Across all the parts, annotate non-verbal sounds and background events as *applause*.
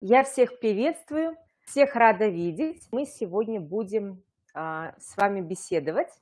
Я всех приветствую, всех рада видеть. Мы сегодня будем а, с вами беседовать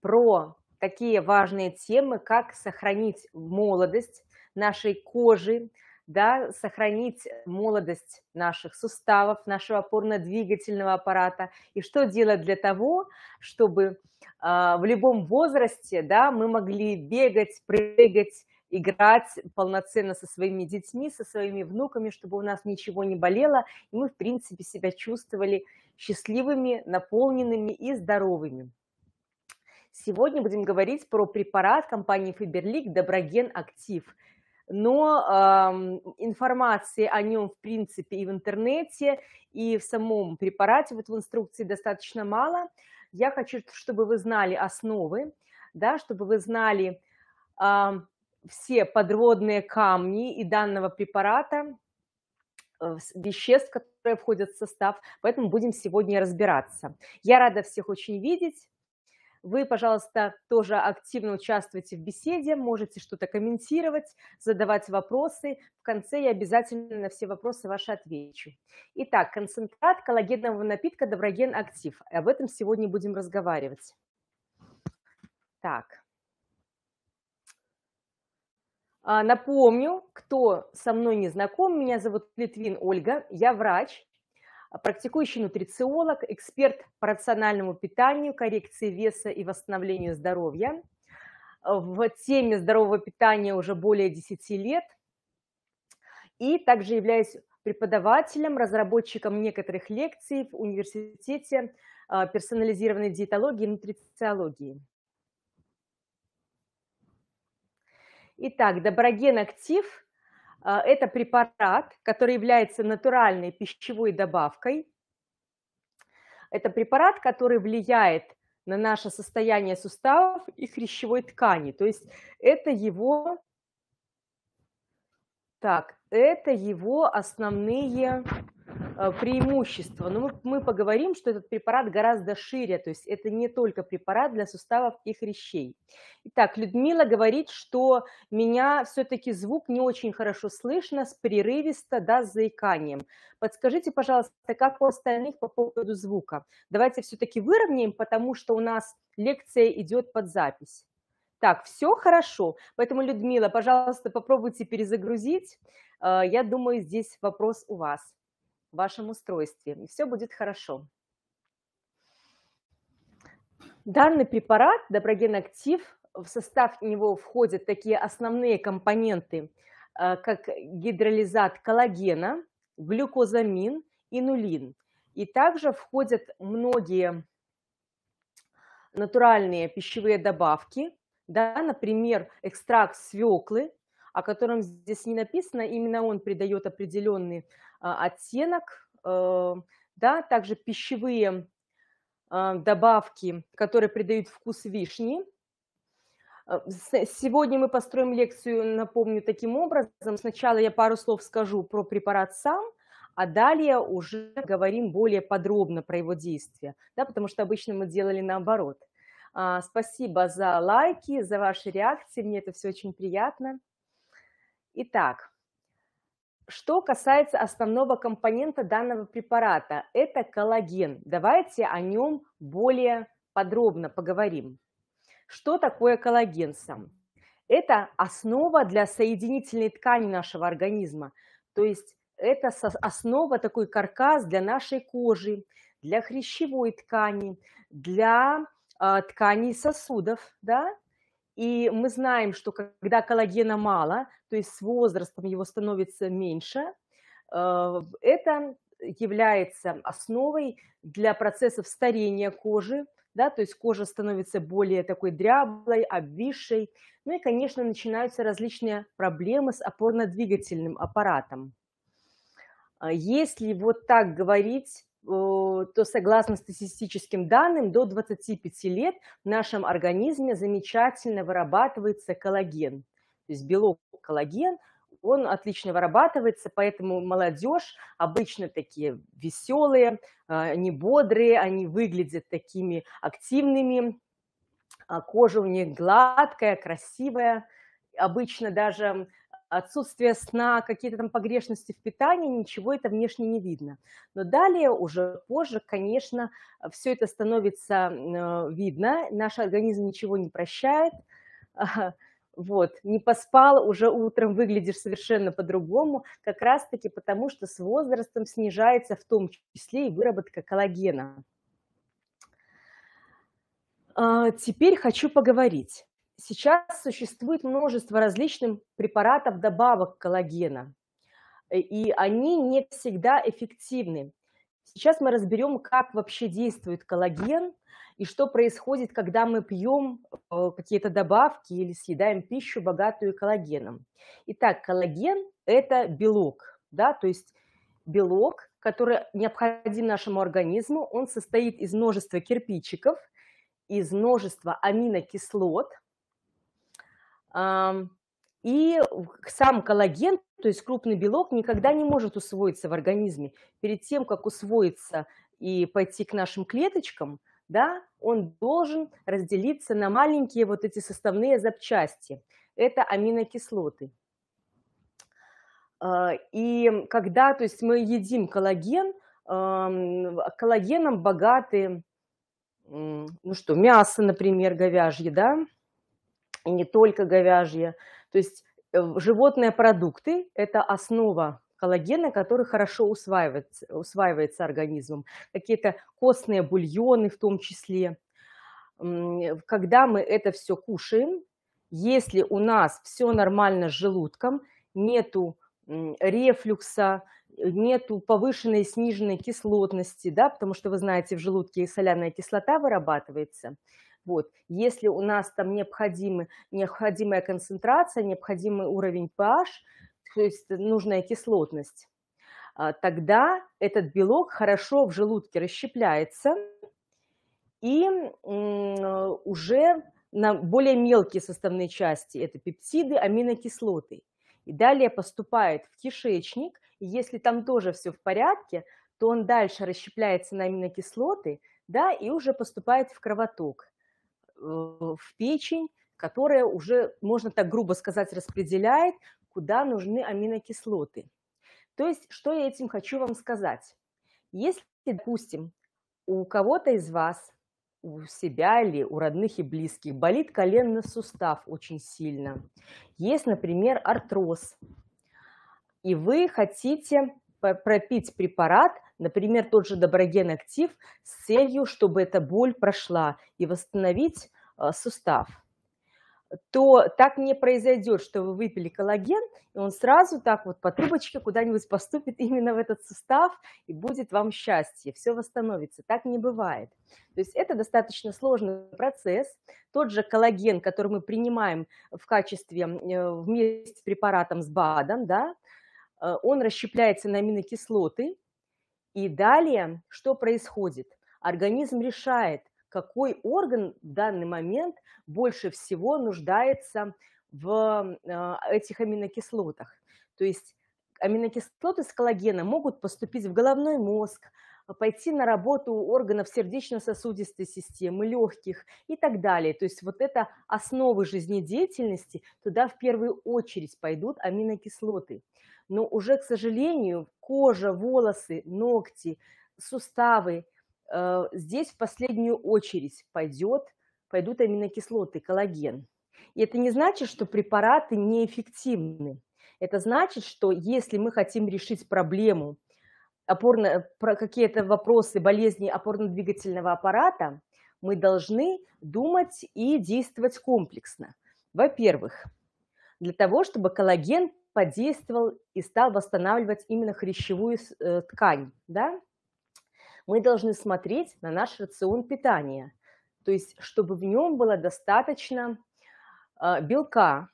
про такие важные темы, как сохранить молодость нашей кожи, да, сохранить молодость наших суставов, нашего опорно-двигательного аппарата, и что делать для того, чтобы э, в любом возрасте да, мы могли бегать, прыгать, играть полноценно со своими детьми, со своими внуками, чтобы у нас ничего не болело, и мы, в принципе, себя чувствовали счастливыми, наполненными и здоровыми. Сегодня будем говорить про препарат компании Фиберлик Доброген Актив. Но э, информации о нем, в принципе, и в интернете, и в самом препарате, вот в инструкции достаточно мало. Я хочу, чтобы вы знали основы, да, чтобы вы знали, все подводные камни и данного препарата, э, веществ, которые входят в состав. Поэтому будем сегодня разбираться. Я рада всех очень видеть. Вы, пожалуйста, тоже активно участвуйте в беседе, можете что-то комментировать, задавать вопросы. В конце я обязательно на все вопросы ваши отвечу. Итак, концентрат коллагенового напитка Доброген Актив. Об этом сегодня будем разговаривать. Так. А, напомню, кто со мной не знаком, меня зовут Литвин Ольга, я врач, практикующий нутрициолог, эксперт по рациональному питанию, коррекции веса и восстановлению здоровья. В теме здорового питания уже более 10 лет. И также являюсь преподавателем, разработчиком некоторых лекций в университете а, персонализированной диетологии и нутрициологии. Итак, доброген актив э, – это препарат, который является натуральной пищевой добавкой. Это препарат, который влияет на наше состояние суставов и хрящевой ткани. То есть это его, так, это его основные Э, преимущества, но мы, мы поговорим, что этот препарат гораздо шире, то есть это не только препарат для суставов и хрящей. Итак, Людмила говорит, что меня все-таки звук не очень хорошо слышно, с прерывисто, да, с заиканием. Подскажите, пожалуйста, как у остальных по поводу звука? Давайте все-таки выровняем, потому что у нас лекция идет под запись. Так, все хорошо. Поэтому, Людмила, пожалуйста, попробуйте перезагрузить. Э, я думаю, здесь вопрос у вас в вашем устройстве, и все будет хорошо. Данный препарат, Доброген Актив, в состав него входят такие основные компоненты, э, как гидролизат коллагена, глюкозамин, инулин. И также входят многие натуральные пищевые добавки, да, например, экстракт свеклы, о котором здесь не написано, именно он придает определенный а, оттенок, э, да, также пищевые а, добавки, которые придают вкус вишни. Э, сегодня мы построим лекцию, напомню, таким образом. Сначала я пару слов скажу про препарат сам, а далее уже говорим более подробно про его действие, да, потому что обычно мы делали наоборот. А, спасибо за лайки, за ваши реакции, мне это все очень приятно. Итак, что касается основного компонента данного препарата, это коллаген. Давайте о нем более подробно поговорим. Что такое коллаген сам? Это основа для соединительной ткани нашего организма. То есть это основа, такой каркас для нашей кожи, для хрящевой ткани, для э, тканей сосудов, да, и мы знаем, что когда коллагена мало, то есть с возрастом его становится меньше, э, это является основой для процессов старения кожи, да, то есть кожа становится более такой дряблой, обвисшей. Ну и, конечно, начинаются различные проблемы с опорно-двигательным аппаратом. Э, если вот так говорить, Э, то согласно статистическим данным, до 25 лет в нашем организме замечательно вырабатывается коллаген. То есть белок коллаген, он отлично вырабатывается, поэтому молодежь обычно такие веселые, э, они бодрые, они выглядят такими активными, а кожа у них гладкая, красивая. Обычно даже отсутствие сна, какие-то там погрешности в питании, ничего это внешне не видно. Но далее, уже позже, конечно, все это становится э, видно, наш организм ничего не прощает, вот, не поспал, уже утром выглядишь совершенно по-другому, как раз-таки потому, что с возрастом снижается в том числе и выработка коллагена. А, теперь хочу поговорить сейчас существует множество различных препаратов добавок коллагена, э, и они не всегда эффективны. Сейчас мы разберем, как вообще действует коллаген и что происходит, когда мы пьем э, какие-то добавки или съедаем пищу, богатую коллагеном. Итак, коллаген – это белок, да, то есть белок, который необходим нашему организму, он состоит из множества кирпичиков, из множества аминокислот – и сам коллаген, то есть крупный белок, никогда не может усвоиться в организме. Перед тем, как усвоиться и пойти к нашим клеточкам, да, он должен разделиться на маленькие вот эти составные запчасти. Это аминокислоты. А, и когда то есть мы едим коллаген, коллагеном богаты, ну что, мясо, например, говяжье, да, и не только говяжья. То есть э, животные продукты – это основа коллагена, который хорошо усваивается, усваивается организмом. Какие-то костные бульоны в том числе. Когда мы это все кушаем, если у нас все нормально с желудком, нету рефлюкса, э, нету повышенной и сниженной кислотности, да, потому что вы знаете, в желудке соляная кислота вырабатывается – вот. Если у нас там необходимы, необходимая концентрация, необходимый уровень pH, то есть нужная кислотность, а, тогда этот белок хорошо в желудке расщепляется, и уже на более мелкие составные части, это пептиды, аминокислоты. И далее поступает в кишечник, и если там тоже все в порядке, то он дальше расщепляется на аминокислоты, да, и уже поступает в кровоток. Э, в печень, которая уже, можно так грубо сказать, распределяет, куда нужны аминокислоты. То есть, что я этим хочу вам сказать? Если, допустим, у кого-то из вас, у себя или у родных и близких болит коленный сустав очень сильно, есть, например, артроз, и вы хотите пропить препарат, например, тот же доброген актив, с целью, чтобы эта боль прошла и восстановить а, сустав то так не произойдет, что вы выпили коллаген, и он сразу так вот по трубочке куда-нибудь поступит именно в этот сустав, и будет вам счастье, все восстановится. Так не бывает. То есть это достаточно сложный процесс. Тот же коллаген, который мы принимаем в качестве, э, вместе с препаратом с БАДом, да, Э, он расщепляется на аминокислоты, и далее что происходит? Организм решает, какой орган в данный момент больше всего нуждается в э, этих аминокислотах. То есть аминокислоты с коллагена могут поступить в головной мозг, пойти на работу органов сердечно-сосудистой системы, легких и так далее. То есть вот это основы жизнедеятельности, туда в первую очередь пойдут аминокислоты но уже, к сожалению, кожа, волосы, ногти, суставы, э, здесь в последнюю очередь пойдет, пойдут аминокислоты, коллаген. И это не значит, что препараты неэффективны. Это значит, что если мы хотим решить проблему, опорно, про какие-то вопросы болезни опорно-двигательного аппарата, мы должны думать и действовать комплексно. Во-первых, для того, чтобы коллаген подействовал и стал восстанавливать именно хрящевую э, ткань, да, мы должны смотреть на наш рацион питания, то есть чтобы в нем было достаточно а, белка,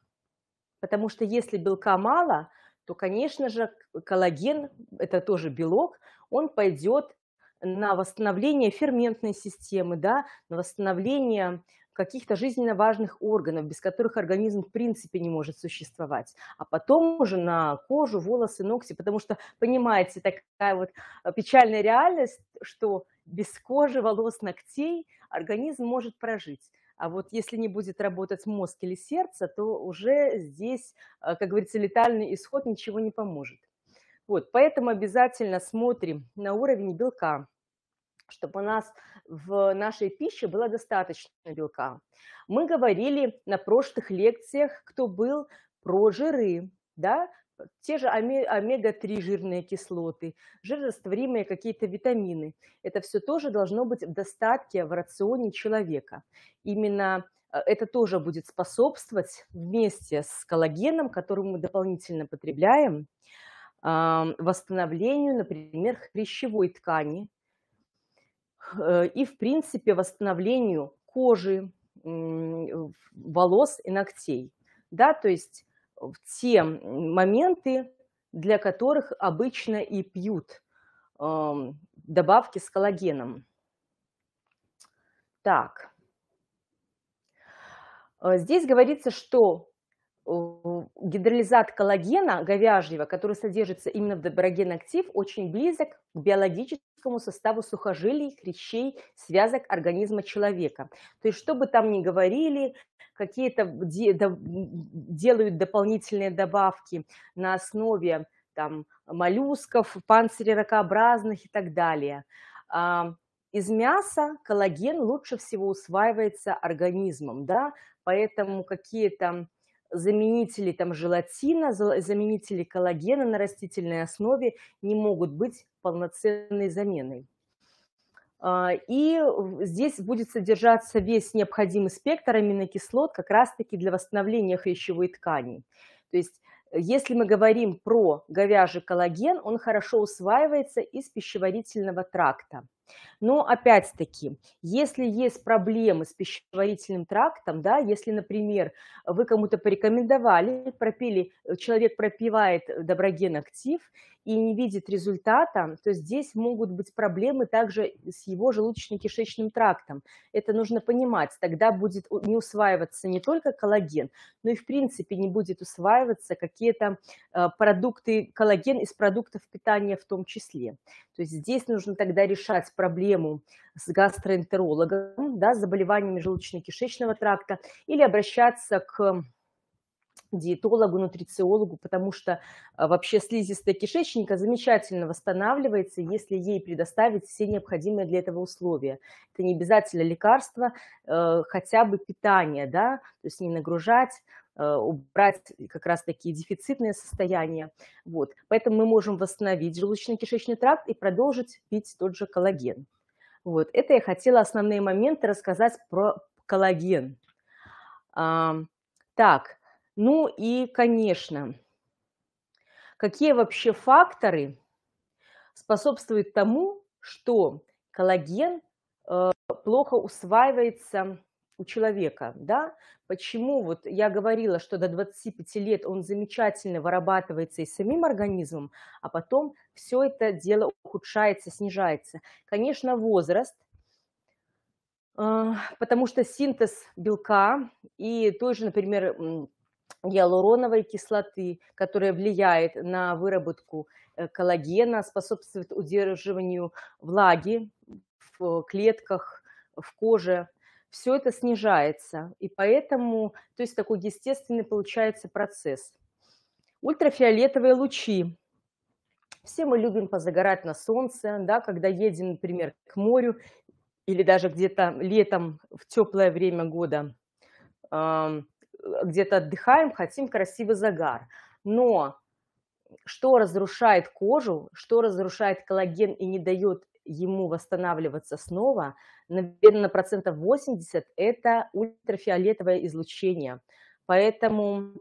потому что если белка мало, то, конечно же, коллаген, это тоже белок, он пойдет на восстановление ферментной системы, да, на восстановление каких-то жизненно важных органов, без которых организм в принципе не может существовать. А потом уже на кожу, волосы, ногти, потому что, понимаете, такая вот э, печальная реальность, что без кожи, волос, ногтей организм может прожить. А вот если не будет работать мозг или сердце, то уже здесь, э, как говорится, летальный исход ничего не поможет. Вот, поэтому обязательно смотрим на уровень белка, чтобы у нас в нашей пище было достаточно белка. Мы говорили на прошлых лекциях, кто был, про жиры, да, те же омега-3 жирные кислоты, жирорастворимые какие-то витамины. Это все тоже должно быть в достатке в рационе человека. Именно э, это тоже будет способствовать вместе с коллагеном, который мы дополнительно потребляем, восстановлению, например, хрящевой ткани, Э, и, в принципе, восстановлению кожи, э, волос и ногтей. Да, то есть э, в те моменты, для которых обычно и пьют эм, добавки с коллагеном. Так, здесь говорится, что гидролизат коллагена говяжьего, который содержится именно в доброген актив, очень близок к биологическому составу сухожилий, хрящей, связок организма человека. То есть, что бы там ни говорили, какие-то делают дополнительные добавки на основе там, моллюсков, панцирей ракообразных и так далее. А, из мяса коллаген лучше всего усваивается организмом, да, поэтому какие-то заменители там, желатина, заменители коллагена на растительной основе не могут быть полноценной заменой. А, и здесь будет содержаться весь необходимый спектр аминокислот как раз-таки для восстановления хрящевой ткани. То есть если мы говорим про говяжий коллаген, он хорошо усваивается из пищеварительного тракта. Но опять-таки, если есть проблемы с пищеварительным трактом, да, если, например, вы кому-то порекомендовали, пропили, э, человек пропивает э, доброген актив и не видит результата, то здесь могут быть проблемы также с его желудочно-кишечным трактом. Это нужно понимать. Тогда будет не усваиваться не только коллаген, но и в принципе не будет усваиваться какие-то э, продукты, коллаген из продуктов питания в том числе. То есть здесь нужно тогда решать проблему с гастроэнтерологом, да, с заболеваниями желудочно-кишечного тракта, или обращаться к диетологу, нутрициологу, потому что а, вообще слизистая кишечника замечательно восстанавливается, если ей предоставить все необходимые для этого условия. Это не обязательно лекарство, э, хотя бы питание, да, то есть не нагружать Э, убрать как раз такие дефицитные состояния. Вот. Поэтому мы можем восстановить желудочно-кишечный тракт и продолжить пить тот же коллаген. Вот. Это я хотела основные моменты рассказать про коллаген. А, так, ну и, конечно, какие вообще факторы способствуют тому, что коллаген э, плохо усваивается у человека, да, почему вот я говорила, что до 25 лет он замечательно вырабатывается и самим организмом, а потом все это дело ухудшается, снижается. Конечно, возраст, а, потому что синтез белка и той же, например, гиалуроновой кислоты, которая влияет на выработку э, коллагена, способствует удерживанию влаги в э, клетках, в коже, все это снижается. И поэтому, то есть такой естественный получается процесс. Ультрафиолетовые лучи. Все мы любим позагорать на солнце, да, когда едем, например, к морю или даже где-то летом в теплое время года где-то отдыхаем, хотим красивый загар. Но что разрушает кожу, что разрушает коллаген и не дает ему восстанавливаться снова, наверное, на процентов 80 это ультрафиолетовое излучение. Поэтому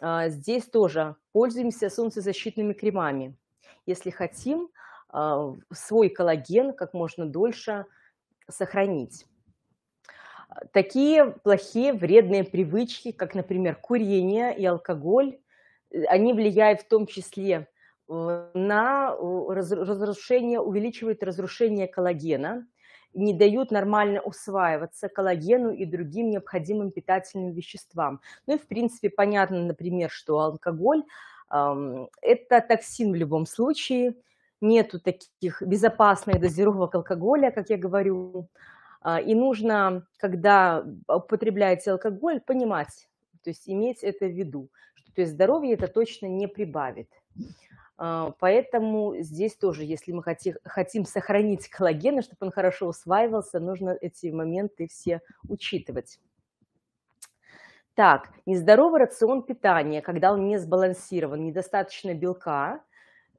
э, здесь тоже пользуемся солнцезащитными кремами. Если хотим э, свой коллаген как можно дольше сохранить. Такие плохие вредные привычки, как, например, курение и алкоголь, э, они влияют в том числе на э, разрушение, увеличивает разрушение коллагена, не дают нормально усваиваться коллагену и другим необходимым питательным веществам. Ну и, в принципе, понятно, например, что алкоголь э, – это токсин в любом случае, нету таких безопасных дозировок алкоголя, как я говорю, а, и нужно, когда употребляете алкоголь, понимать, то есть иметь это в виду, что то есть здоровье это точно не прибавит. А, поэтому здесь тоже, если мы хотим, сохранить коллаген, и чтобы он хорошо усваивался, нужно эти моменты все учитывать. Так, нездоровый рацион питания, когда он не сбалансирован, недостаточно белка,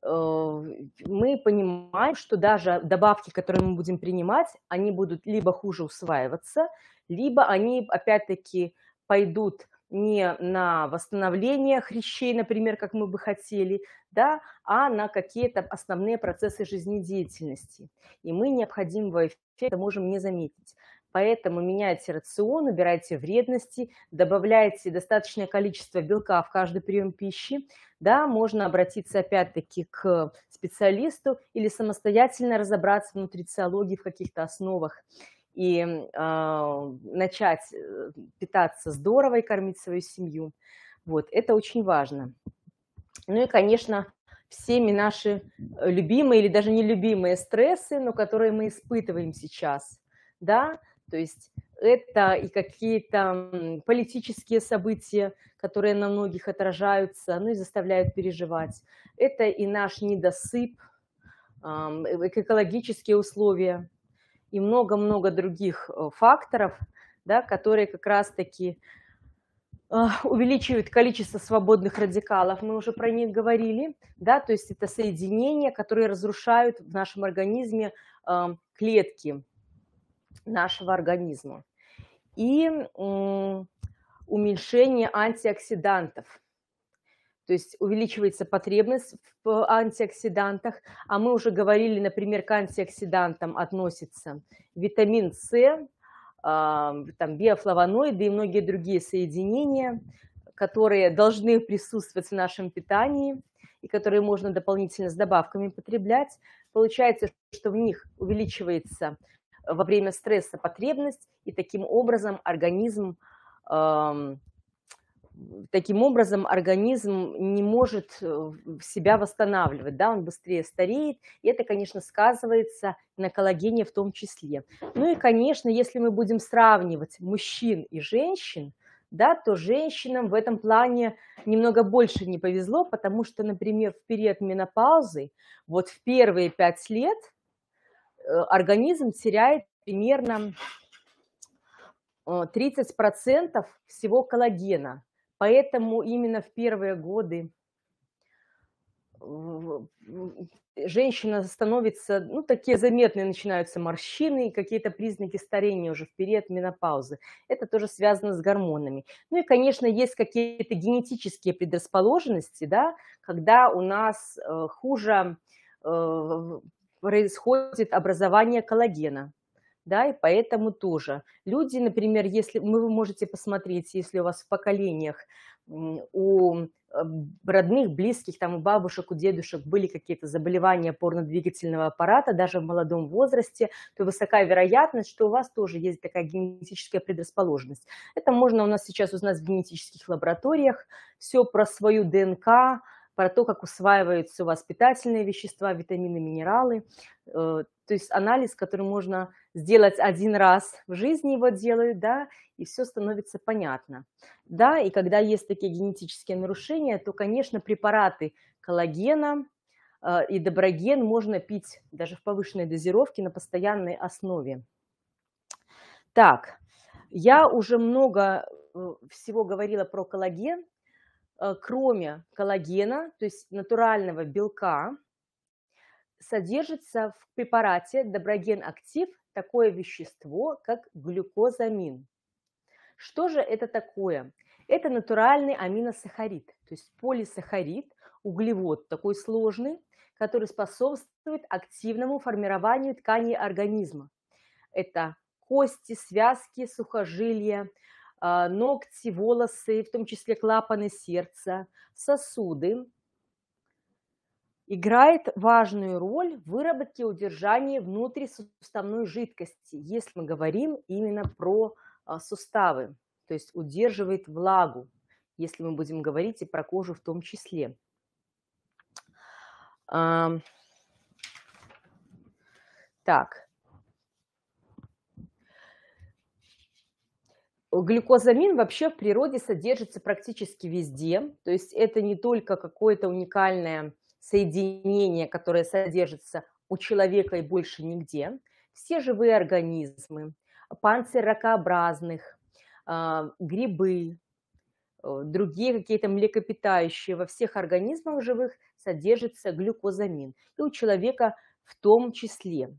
э, мы понимаем, что даже добавки, которые мы будем принимать, они будут либо хуже усваиваться, либо они опять-таки пойдут не на восстановление хрящей, например, как мы бы хотели, да, а на какие-то основные процессы жизнедеятельности. И мы необходимого эффекта можем не заметить. Поэтому меняйте рацион, убирайте вредности, добавляйте достаточное количество белка в каждый прием пищи. Да, можно обратиться опять-таки к специалисту или самостоятельно разобраться в нутрициологии в каких-то основах и а, э, начать питаться здорово и кормить свою семью. Вот, это очень важно. Ну и, конечно, всеми наши э, любимые или даже нелюбимые стрессы, но которые мы испытываем сейчас, да, то есть это и какие-то политические события, которые на многих отражаются, ну и заставляют переживать. Это и наш недосып, э, экологические условия, и много-много других э, факторов, да, которые как раз-таки э, увеличивают количество свободных радикалов, мы уже про них говорили, да, то есть это соединения, которые разрушают в нашем организме эм, клетки нашего организма. И уменьшение антиоксидантов – то есть увеличивается потребность в антиоксидантах, а мы уже говорили, например, к антиоксидантам относится витамин С, а, там, биофлавоноиды и многие другие соединения, которые должны присутствовать в нашем питании и которые можно дополнительно с добавками потреблять. Получается, что в них увеличивается во время стресса потребность, и таким образом организм таким образом организм не может э, себя восстанавливать, да, он быстрее стареет, и это, конечно, сказывается на коллагене в том числе. Ну и, конечно, если мы будем сравнивать мужчин и женщин, да, то женщинам в этом плане немного больше не повезло, потому что, например, в период менопаузы, вот в первые пять лет э, организм теряет примерно 30% э, всего коллагена – Поэтому именно в первые годы женщина становится, ну, такие заметные начинаются морщины и какие-то признаки старения уже в период менопаузы. Это тоже связано с гормонами. Ну и, конечно, есть какие-то генетические предрасположенности, да, когда у нас э, хуже э, происходит образование коллагена да, и поэтому тоже. Люди, например, если мы, вы можете посмотреть, если у вас в поколениях у родных, близких, там у бабушек, у дедушек были какие-то заболевания порно-двигательного аппарата, даже в молодом возрасте, то высока вероятность, что у вас тоже есть такая генетическая предрасположенность. Это можно у нас сейчас узнать в генетических лабораториях, все про свою ДНК, про то, как усваиваются у вас питательные вещества, витамины, минералы. Э, то есть анализ, который можно сделать один раз в жизни его делают, да, и все становится понятно. Да, и когда есть такие генетические нарушения, то, конечно, препараты коллагена э, и доброген можно пить даже в повышенной дозировке на постоянной основе. Так, я уже много э, всего говорила про коллаген, э, кроме коллагена, то есть натурального белка, содержится в препарате доброген актив такое вещество, как глюкозамин. Что же это такое? Это натуральный аминосахарид, то есть полисахарид, углевод такой сложный, который способствует активному формированию тканей организма. Это кости, связки, сухожилия, а, ногти, волосы, в том числе клапаны сердца, сосуды, играет важную роль в выработке удержания удержании внутрисуставной жидкости, если мы говорим именно про а, суставы, то есть удерживает влагу, если мы будем говорить и про кожу в том числе. Так. Глюкозамин вообще в природе содержится практически везде, то есть это не только какое-то уникальное соединение, которое содержится у человека и больше нигде, все живые организмы, панцирь ракообразных, а, грибы, другие какие-то млекопитающие, во всех организмах живых содержится глюкозамин, и у человека в том числе.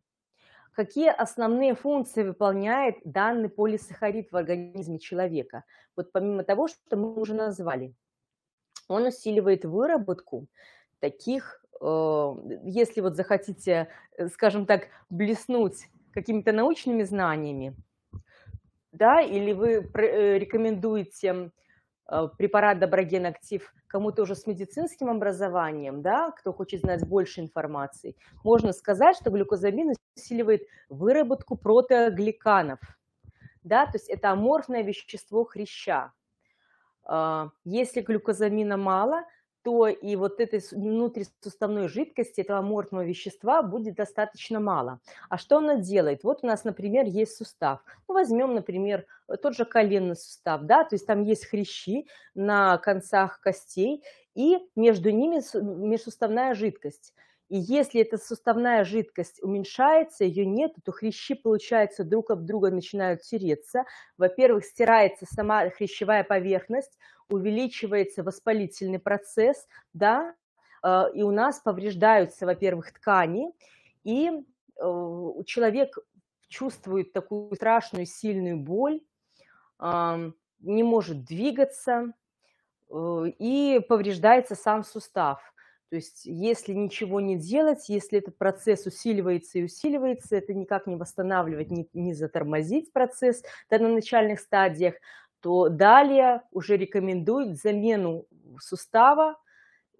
Какие основные функции выполняет данный полисахарид в организме человека? Вот помимо того, что мы уже назвали, он усиливает выработку таких, э, если вот захотите, э, скажем так, блеснуть какими-то научными знаниями, да, или вы э, рекомендуете препарат Доброген Актив кому-то уже с медицинским образованием, да, кто хочет знать больше информации, можно сказать, что глюкозамин усиливает выработку протогликанов, да, то есть это аморфное вещество хряща. Если глюкозамина мало, то и вот этой внутрисуставной жидкости, этого аморфного вещества будет достаточно мало. А что она делает? Вот у нас, например, есть сустав. Ну, возьмем, например, э, тот же коленный сустав, да, то есть там есть хрящи на концах костей, и между ними межсуставная жидкость. И если эта суставная жидкость уменьшается, ее нет, то хрящи, получается, друг об друга начинают тереться. Во-первых, стирается сама хрящевая поверхность, увеличивается воспалительный процесс, да, э, и у нас повреждаются, во-первых, ткани, и э, человек чувствует такую страшную сильную боль, не может двигаться э, и повреждается сам сустав. То есть если ничего не делать, если этот процесс усиливается и усиливается, это никак не восстанавливать, не, не затормозить процесс да, на начальных стадиях, то далее уже рекомендуют замену сустава,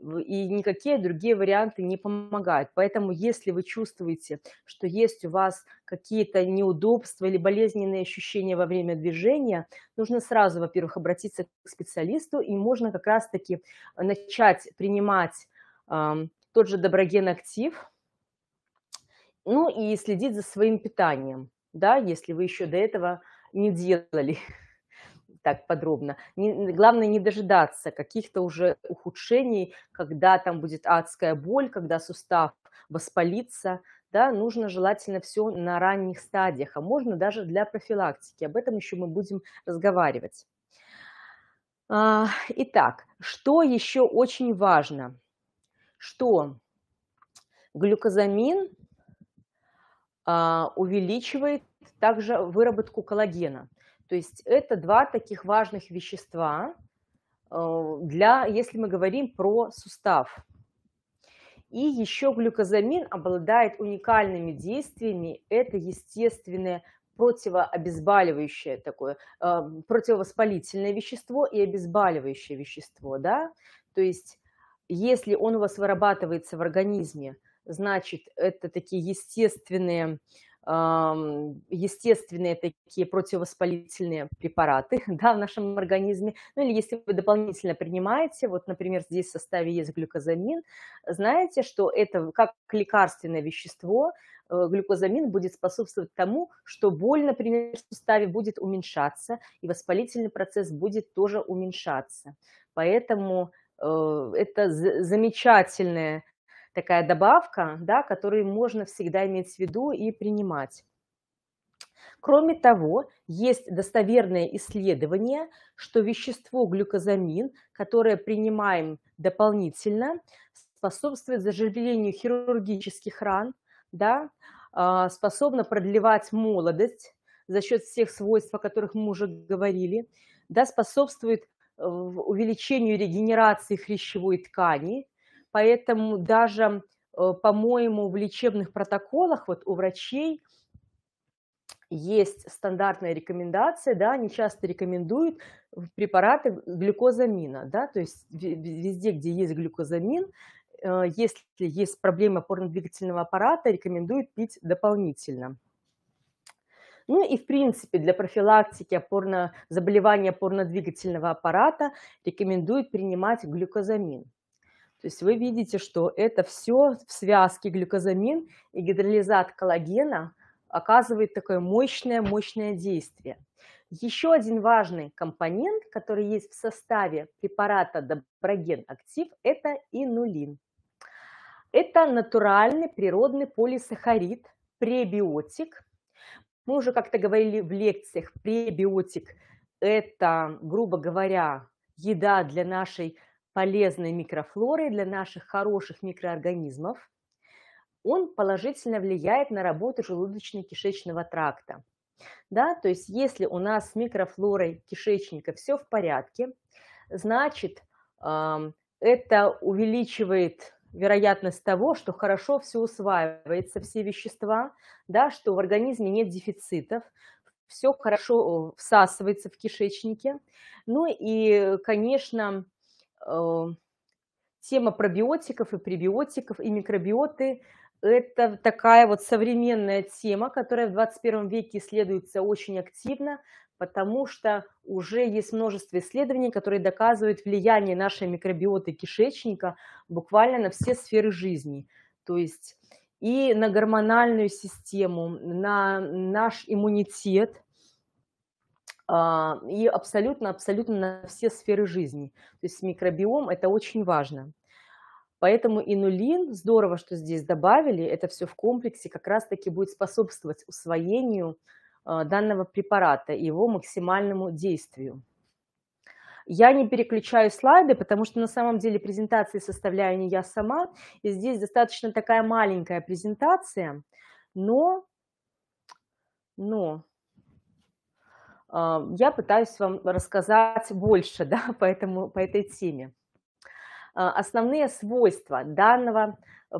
и никакие другие варианты не помогают. Поэтому если вы чувствуете, что есть у вас какие-то неудобства или болезненные ощущения во время движения, нужно сразу, во-первых, обратиться к специалисту, и можно как раз-таки начать принимать э, тот же доброген актив, ну и следить за своим питанием, да, если вы еще до этого не делали так подробно. Не, главное не дожидаться каких-то уже ухудшений, когда там будет адская боль, когда сустав воспалится, да, нужно желательно все на ранних стадиях, а можно даже для профилактики. Об этом еще мы будем разговаривать. А, итак, что еще очень важно, что глюкозамин а, увеличивает также выработку коллагена. То есть это два таких важных вещества, э, для, если мы говорим про сустав. И еще глюкозамин обладает уникальными действиями. Это естественное противообезболивающее такое, эм, противовоспалительное вещество и обезболивающее вещество, да? То есть если он у вас вырабатывается в организме, значит, это такие естественные естественные такие противовоспалительные препараты *laughs* да, в нашем организме. Ну или если вы дополнительно принимаете, вот, например, здесь в составе есть глюкозамин, знаете, что это как лекарственное вещество, э, глюкозамин будет способствовать тому, что боль, например, в суставе будет уменьшаться, и воспалительный процесс будет тоже уменьшаться. Поэтому э, это замечательное такая добавка, да, которую можно всегда иметь в виду и принимать. Кроме того, есть достоверное исследование, что вещество глюкозамин, которое принимаем дополнительно, способствует заживлению хирургических ран, да, а, способно продлевать молодость за счет всех свойств, о которых мы уже говорили, да, способствует э, увеличению регенерации хрящевой ткани, Поэтому даже, э, по-моему, в лечебных протоколах вот у врачей есть стандартная рекомендация, да, они часто рекомендуют препараты глюкозамина, да, то есть везде, где есть глюкозамин, э, если есть проблемы опорно-двигательного аппарата, рекомендуют пить дополнительно. Ну и, в принципе, для профилактики опорно... заболевания опорно-двигательного аппарата рекомендуют принимать глюкозамин. То есть вы видите, что это все в связке глюкозамин и гидролизат коллагена оказывает такое мощное-мощное действие. Еще один важный компонент, который есть в составе препарата Доброген Актив, это инулин. Это натуральный природный полисахарид, пребиотик. Мы уже как-то говорили в лекциях, пребиотик – это, грубо говоря, еда для нашей полезной микрофлорой для наших хороших микроорганизмов. Он положительно влияет на работу желудочно-кишечного тракта. Да, то есть если у нас с микрофлорой кишечника все в порядке, значит, это увеличивает вероятность того, что хорошо все усваивается, все вещества, да, что в организме нет дефицитов, все хорошо всасывается в кишечнике. Ну и, конечно, Э, тема пробиотиков и пребиотиков и микробиоты – это такая вот современная тема, которая в 21 веке исследуется очень активно, потому что уже есть множество исследований, которые доказывают влияние нашей микробиоты кишечника буквально на все сферы жизни. То есть и на гормональную систему, на наш иммунитет, а, и абсолютно, абсолютно на все сферы жизни. То есть микробиом – это очень важно. Поэтому инулин, здорово, что здесь добавили, это все в комплексе как раз-таки будет способствовать усвоению а, данного препарата и его максимальному действию. Я не переключаю слайды, потому что на самом деле презентации составляю не я сама. И здесь достаточно такая маленькая презентация, но, но а, я пытаюсь вам рассказать больше *laughs* да, по, этому, по этой теме. А, основные свойства данного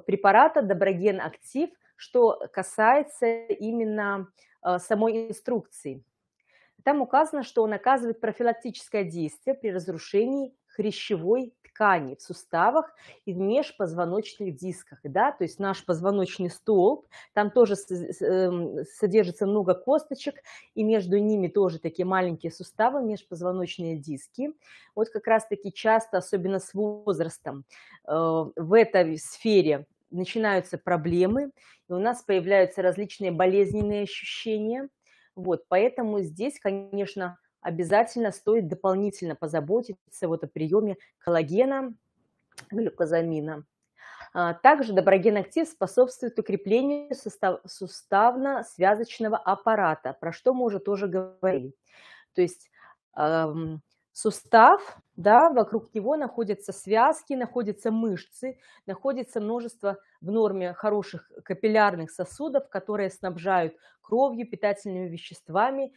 препарата Доброген Актив, что касается именно а, самой инструкции. Там указано, что он оказывает профилактическое действие при разрушении хрящевой тканей, в суставах и в межпозвоночных дисках, да, то есть наш позвоночный столб, там тоже эм, содержится много косточек, и между ними тоже такие маленькие суставы, межпозвоночные диски. Вот как раз-таки часто, особенно с возрастом, э, в этой сфере начинаются проблемы, и у нас появляются различные болезненные ощущения. Вот, поэтому здесь, конечно, обязательно стоит дополнительно позаботиться вот о приеме коллагена, глюкозамина. А, также доброгенактив способствует укреплению суставно-связочного аппарата, про что мы уже тоже говорили. То есть эм, сустав, да, вокруг него находятся связки, находятся мышцы, находится множество в норме хороших капиллярных сосудов, которые снабжают кровью, питательными веществами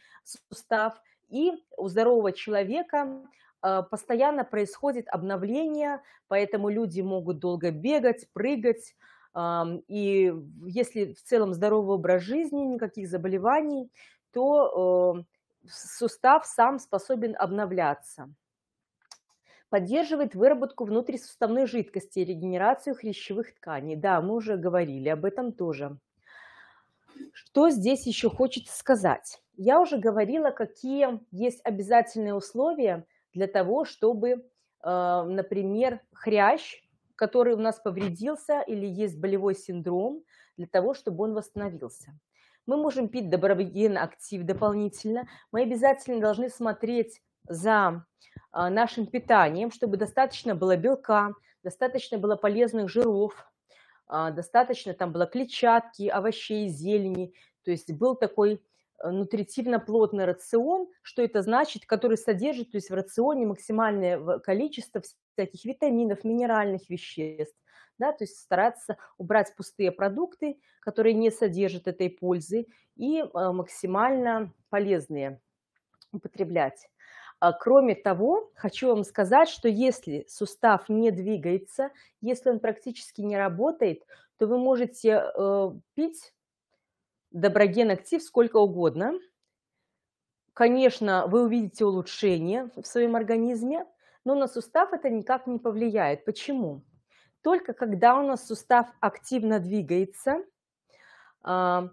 сустав и у здорового человека э, постоянно происходит обновление, поэтому люди могут долго бегать, прыгать. И если в целом здоровый образ жизни, никаких заболеваний, то э, сустав сам способен обновляться. Поддерживает выработку внутрисуставной жидкости регенерацию хрящевых тканей. Да, мы уже говорили об этом тоже. Что здесь еще хочется сказать? Я уже говорила, какие есть обязательные условия для того, чтобы, э, например, хрящ, который у нас повредился или есть болевой синдром, для того, чтобы он восстановился. Мы можем пить добровольно актив дополнительно. Мы обязательно должны смотреть за э, нашим питанием, чтобы достаточно было белка, достаточно было полезных жиров, э, достаточно там было клетчатки, овощей, зелени. То есть был такой Э, нутритивно-плотный рацион, что это значит, который содержит, то есть в рационе максимальное количество всяких витаминов, минеральных веществ, да, то есть стараться убрать пустые продукты, которые не содержат этой пользы, и а, максимально полезные употреблять. А, кроме того, хочу вам сказать, что если сустав не двигается, если он практически не работает, то вы можете э, пить доброген актив сколько угодно. Конечно, вы увидите улучшение в своем организме, но на сустав это никак не повлияет. Почему? Только когда у нас сустав активно двигается, а,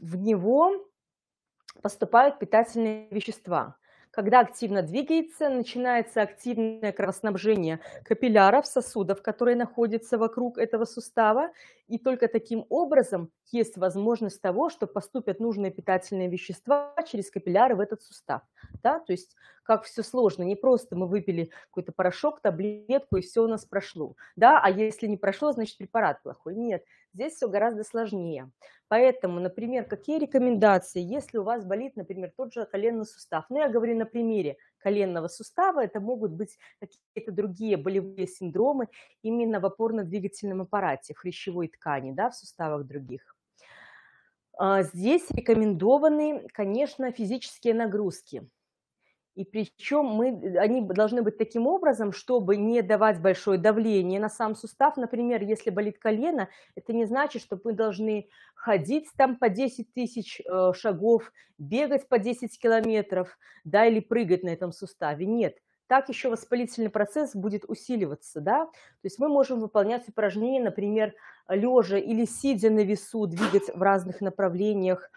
в него поступают питательные вещества. Когда активно двигается, начинается активное кровоснабжение капилляров, сосудов, которые находятся вокруг этого сустава, и только таким образом есть возможность того, что поступят нужные питательные вещества через капилляры в этот сустав. Да? То есть как все сложно, не просто мы выпили какой-то порошок, таблетку, и все у нас прошло. Да? А если не прошло, значит препарат плохой. Нет, Здесь все гораздо сложнее. Поэтому, например, какие рекомендации, если у вас болит, например, тот же коленный сустав? Ну, я говорю на примере коленного сустава, это могут быть какие-то другие болевые синдромы именно в опорно-двигательном аппарате, в хрящевой ткани, да, в суставах других. А, здесь рекомендованы, конечно, физические нагрузки. И причем мы, э, они должны быть таким образом, чтобы не давать большое давление на сам сустав. Например, если болит колено, это не значит, что мы должны ходить там по 10 тысяч э, шагов, бегать по 10 километров, да, или прыгать на этом суставе. Нет, так еще воспалительный процесс будет усиливаться, да. То есть мы можем выполнять упражнения, например, лежа или сидя на весу, двигать в разных направлениях,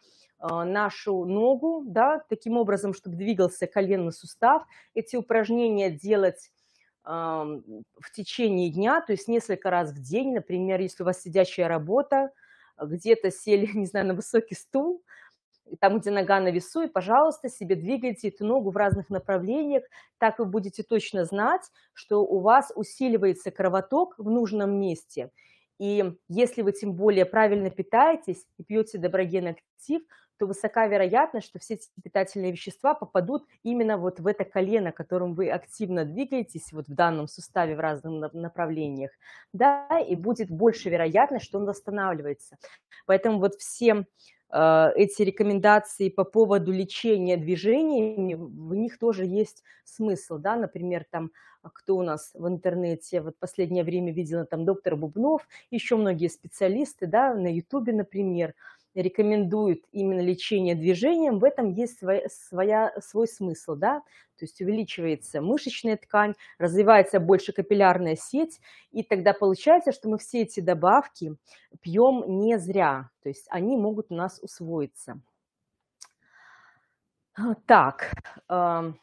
а, нашу ногу, да, таким образом, чтобы двигался коленный сустав. Эти упражнения делать в течение дня, то есть несколько раз в день, например, если у вас сидящая работа, где-то сели, *laughs* не знаю, на высокий стул, там, где нога на весу, и, пожалуйста, себе двигайте эту ногу в разных направлениях, так вы будете точно знать, что у вас усиливается кровоток в нужном месте. И если вы тем более правильно питаетесь и пьете доброген актив, то высока вероятность, что все эти питательные вещества попадут именно вот в это колено, которым вы активно двигаетесь вот в данном суставе в разных направлениях, да, и будет больше вероятность, что он восстанавливается. Поэтому вот все э, эти рекомендации по поводу лечения движениями, в них тоже есть смысл, да, например, там, кто у нас в интернете, вот последнее время видела там доктор Бубнов, еще многие специалисты, да, на Ютубе, например, Рекомендуют именно лечение движением, в этом есть своя, своя, свой смысл, да, то есть увеличивается мышечная ткань, развивается больше капиллярная сеть, и тогда получается, что мы все эти добавки пьем не зря, то есть они могут у нас усвоиться. Так, э,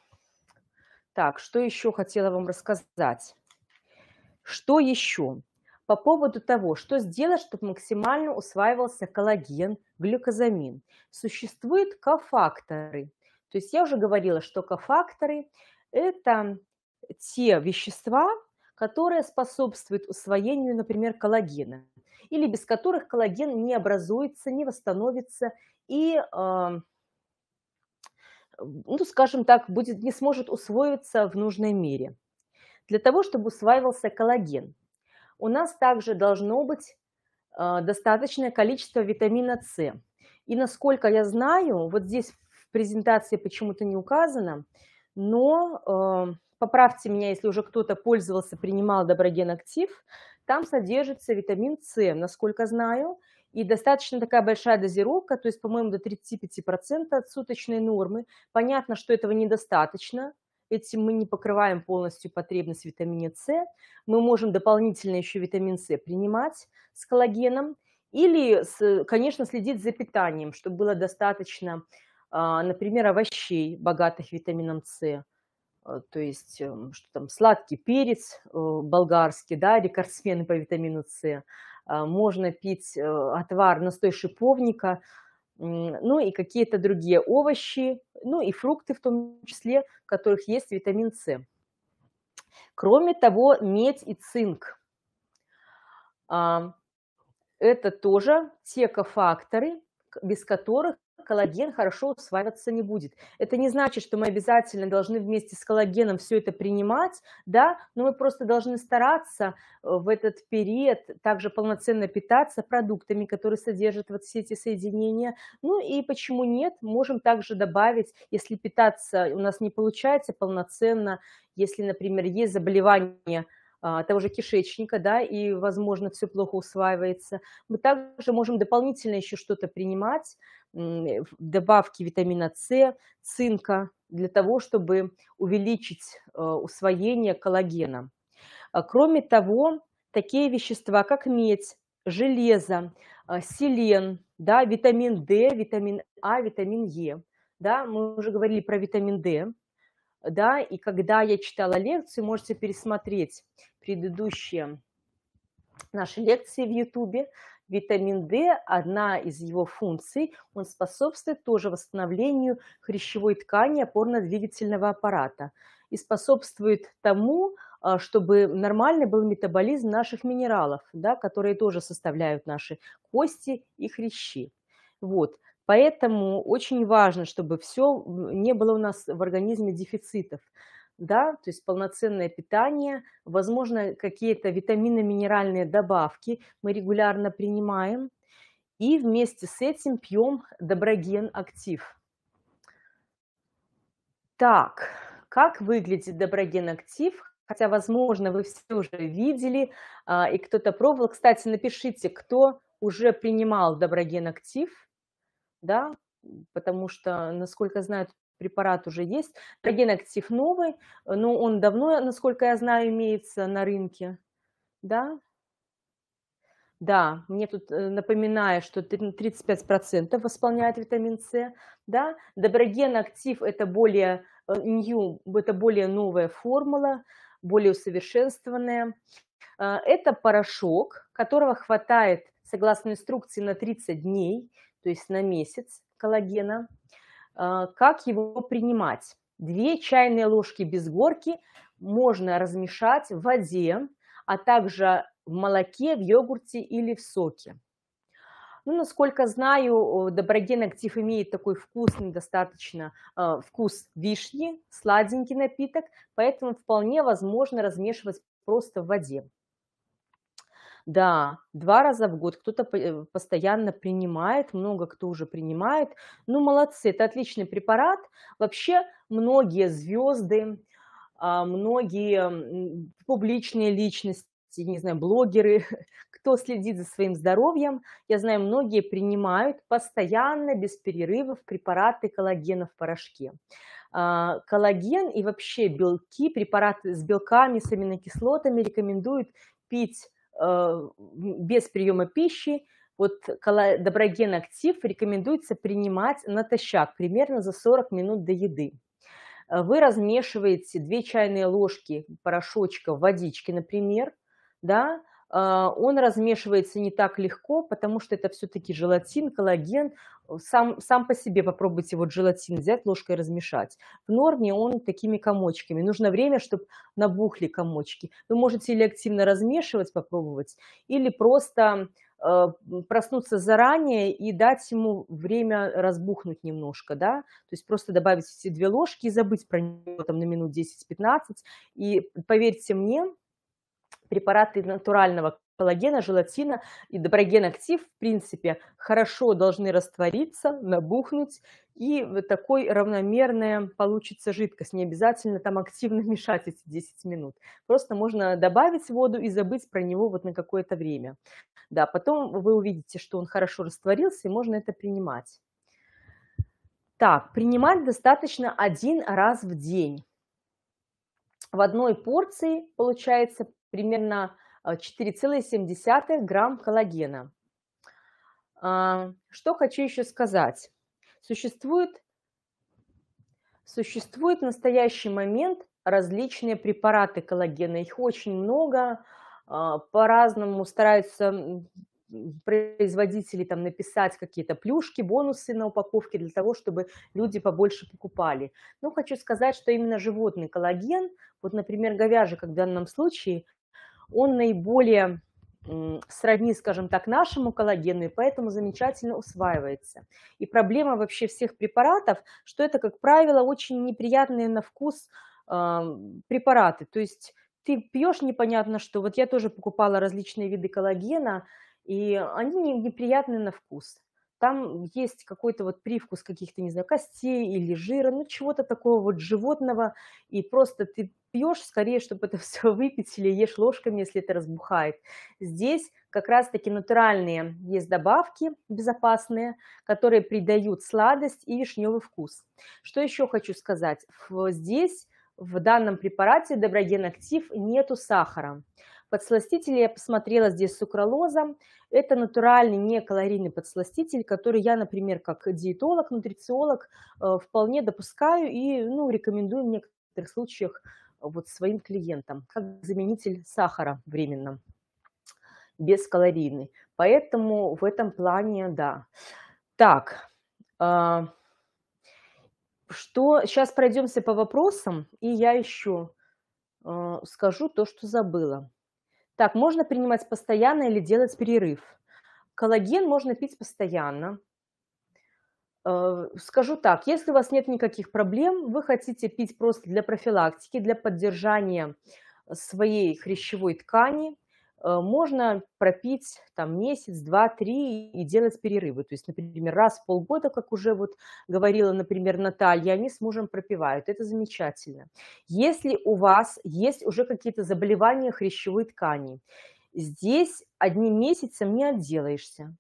так, что еще хотела вам рассказать? Что еще? по поводу того, что сделать, чтобы максимально усваивался коллаген, глюкозамин. Существуют кофакторы. То есть я уже говорила, что кофакторы – это те вещества, которые способствуют усвоению, например, коллагена, или без которых коллаген не образуется, не восстановится и, а, ну, скажем так, будет, не сможет усвоиться в нужной мере. Для того, чтобы усваивался коллаген, у нас также должно быть э, достаточное количество витамина С. И насколько я знаю, вот здесь в презентации почему-то не указано, но э, поправьте меня, если уже кто-то пользовался, принимал Доброген Актив, там содержится витамин С, насколько знаю, и достаточно такая большая дозировка, то есть, по-моему, до 35% от суточной нормы. Понятно, что этого недостаточно, Этим мы не покрываем полностью потребность витамина С. Мы можем дополнительно еще витамин С принимать с коллагеном. Или, конечно, следить за питанием, чтобы было достаточно, а, например, овощей, богатых витамином С. А, то есть, эм, что там, сладкий перец э, болгарский, да, рекордсмены по витамину С. А, можно пить э, отвар, настой шиповника – ну и какие-то другие овощи, ну и фрукты в том числе, в которых есть витамин С. Кроме того, медь и цинк. Это тоже те кофакторы, без которых коллаген хорошо усваиваться не будет. Это не значит, что мы обязательно должны вместе с коллагеном все это принимать, да, но мы просто должны стараться э, в этот период также полноценно питаться продуктами, которые содержат вот все эти соединения. Ну и почему нет, можем также добавить, если питаться у нас не получается полноценно, если, например, есть заболевание а, того же кишечника, да, и, возможно, все плохо усваивается. Мы также можем дополнительно еще что-то принимать, Э, добавки витамина С, цинка, для того, чтобы увеличить э, усвоение коллагена. А кроме того, такие вещества, как медь, железо, а, селен, да, витамин D, витамин А, витамин Е. Да, мы уже говорили про витамин D. Да, и когда я читала лекцию, можете пересмотреть предыдущие наши лекции в Ютубе, Витамин D, одна из его функций, он способствует тоже восстановлению хрящевой ткани опорно-двигательного аппарата и способствует тому, а, чтобы нормальный был метаболизм наших минералов, да, которые тоже составляют наши кости и хрящи. Вот. Поэтому очень важно, чтобы все не было у нас в организме дефицитов да, то есть полноценное питание, возможно, какие-то витаминно-минеральные добавки мы регулярно принимаем, и вместе с этим пьем доброген актив. Так, как выглядит доброген актив? Хотя, возможно, вы все уже видели, а, и кто-то пробовал. Кстати, напишите, кто уже принимал доброген актив, да, потому что, насколько знаю, препарат уже есть. актив новый, но он давно, насколько я знаю, имеется на рынке. Да, да, мне тут э, напоминает, что 35% ну, восполняет витамин С. Да? Доброген актив – это более э, new, это более новая формула, более усовершенствованная. Э, это порошок, которого хватает, согласно инструкции, на 30 дней, то есть на месяц коллагена. Э, как его принимать? Две чайные ложки без горки можно размешать в воде, а также в молоке, в йогурте или в соке. Ну, насколько знаю, доброген актив имеет такой вкусный достаточно э, вкус вишни, сладенький напиток, поэтому вполне возможно размешивать просто в воде. Да, два раза в год кто-то э, постоянно принимает, много кто уже принимает. Ну, молодцы, это отличный препарат. Вообще многие звезды, а, многие публичные личности, не знаю, блогеры, *laughs* кто следит за своим здоровьем, я знаю, многие принимают постоянно, без перерывов, препараты коллагена в порошке. А, коллаген и вообще белки, препараты с белками, с аминокислотами рекомендуют пить Э, без приема пищи, вот доброген актив рекомендуется принимать натощак, примерно за 40 минут до еды. Э, вы размешиваете 2 чайные ложки порошочка в водичке, например, да, а, он размешивается не так легко, потому что это все-таки желатин, коллаген. Сам, сам по себе попробуйте вот желатин взять, ложкой размешать. В норме он такими комочками. Нужно время, чтобы набухли комочки. Вы можете или активно размешивать, попробовать, или просто а, проснуться заранее и дать ему время разбухнуть немножко, да, то есть просто добавить эти две ложки и забыть про него там на минут 10-15, и поверьте мне, препараты натурального коллагена, желатина и доброген-актив, в принципе, хорошо должны раствориться, набухнуть, и вот такой равномерная получится жидкость. Не обязательно там активно *laughs* мешать эти 10 минут. Просто можно добавить воду и забыть про него вот на какое-то время. Да, потом вы увидите, что он хорошо растворился, и можно это принимать. Так, принимать достаточно один раз в день в одной порции, получается, примерно 4,7 э, грамм коллагена. А, что хочу еще сказать. Существует, существует в настоящий момент различные препараты коллагена. Их очень много, а, по-разному стараются производители там написать какие-то плюшки, бонусы на упаковке для того, чтобы люди побольше покупали. Но хочу сказать, что именно животный коллаген, вот, например, говяжий, как в данном случае, он наиболее сродни, скажем так, нашему коллагену, и поэтому замечательно усваивается. И проблема вообще всех препаратов, что это, как правило, очень неприятные на вкус а, препараты. То есть ты пьешь непонятно что. Вот я тоже покупала различные виды коллагена, и они неприятны на вкус там есть какой-то вот привкус каких-то, не знаю, костей или жира, ну чего-то такого вот животного, и просто ты пьешь скорее, чтобы это *laughs* все выпить, или ешь ложками, если это разбухает. Здесь как раз-таки натуральные есть добавки безопасные, которые придают сладость и вишневый вкус. Что еще хочу сказать? Здесь в данном препарате Доброген Актив нету сахара. Подсластители я посмотрела здесь сукралоза. Это натуральный некалорийный подсластитель, который я, например, как диетолог, нутрициолог э, вполне допускаю и ну, рекомендую в некоторых случаях э, вот своим клиентам, как заменитель сахара временно, бескалорийный. Поэтому в этом плане, да. Так, э, что сейчас пройдемся по вопросам, и я еще скажу то, что забыла. Так, можно принимать постоянно или делать перерыв. Коллаген можно пить постоянно. Э, скажу так, если у вас нет никаких проблем, вы хотите пить просто для профилактики, для поддержания своей хрящевой ткани, Э, можно пропить там месяц, два, три и делать перерывы. То есть, например, раз в полгода, как уже вот говорила, например, Наталья, они с мужем пропивают. Это замечательно. Если у вас есть уже какие-то заболевания хрящевой ткани, здесь одним месяцем не отделаешься.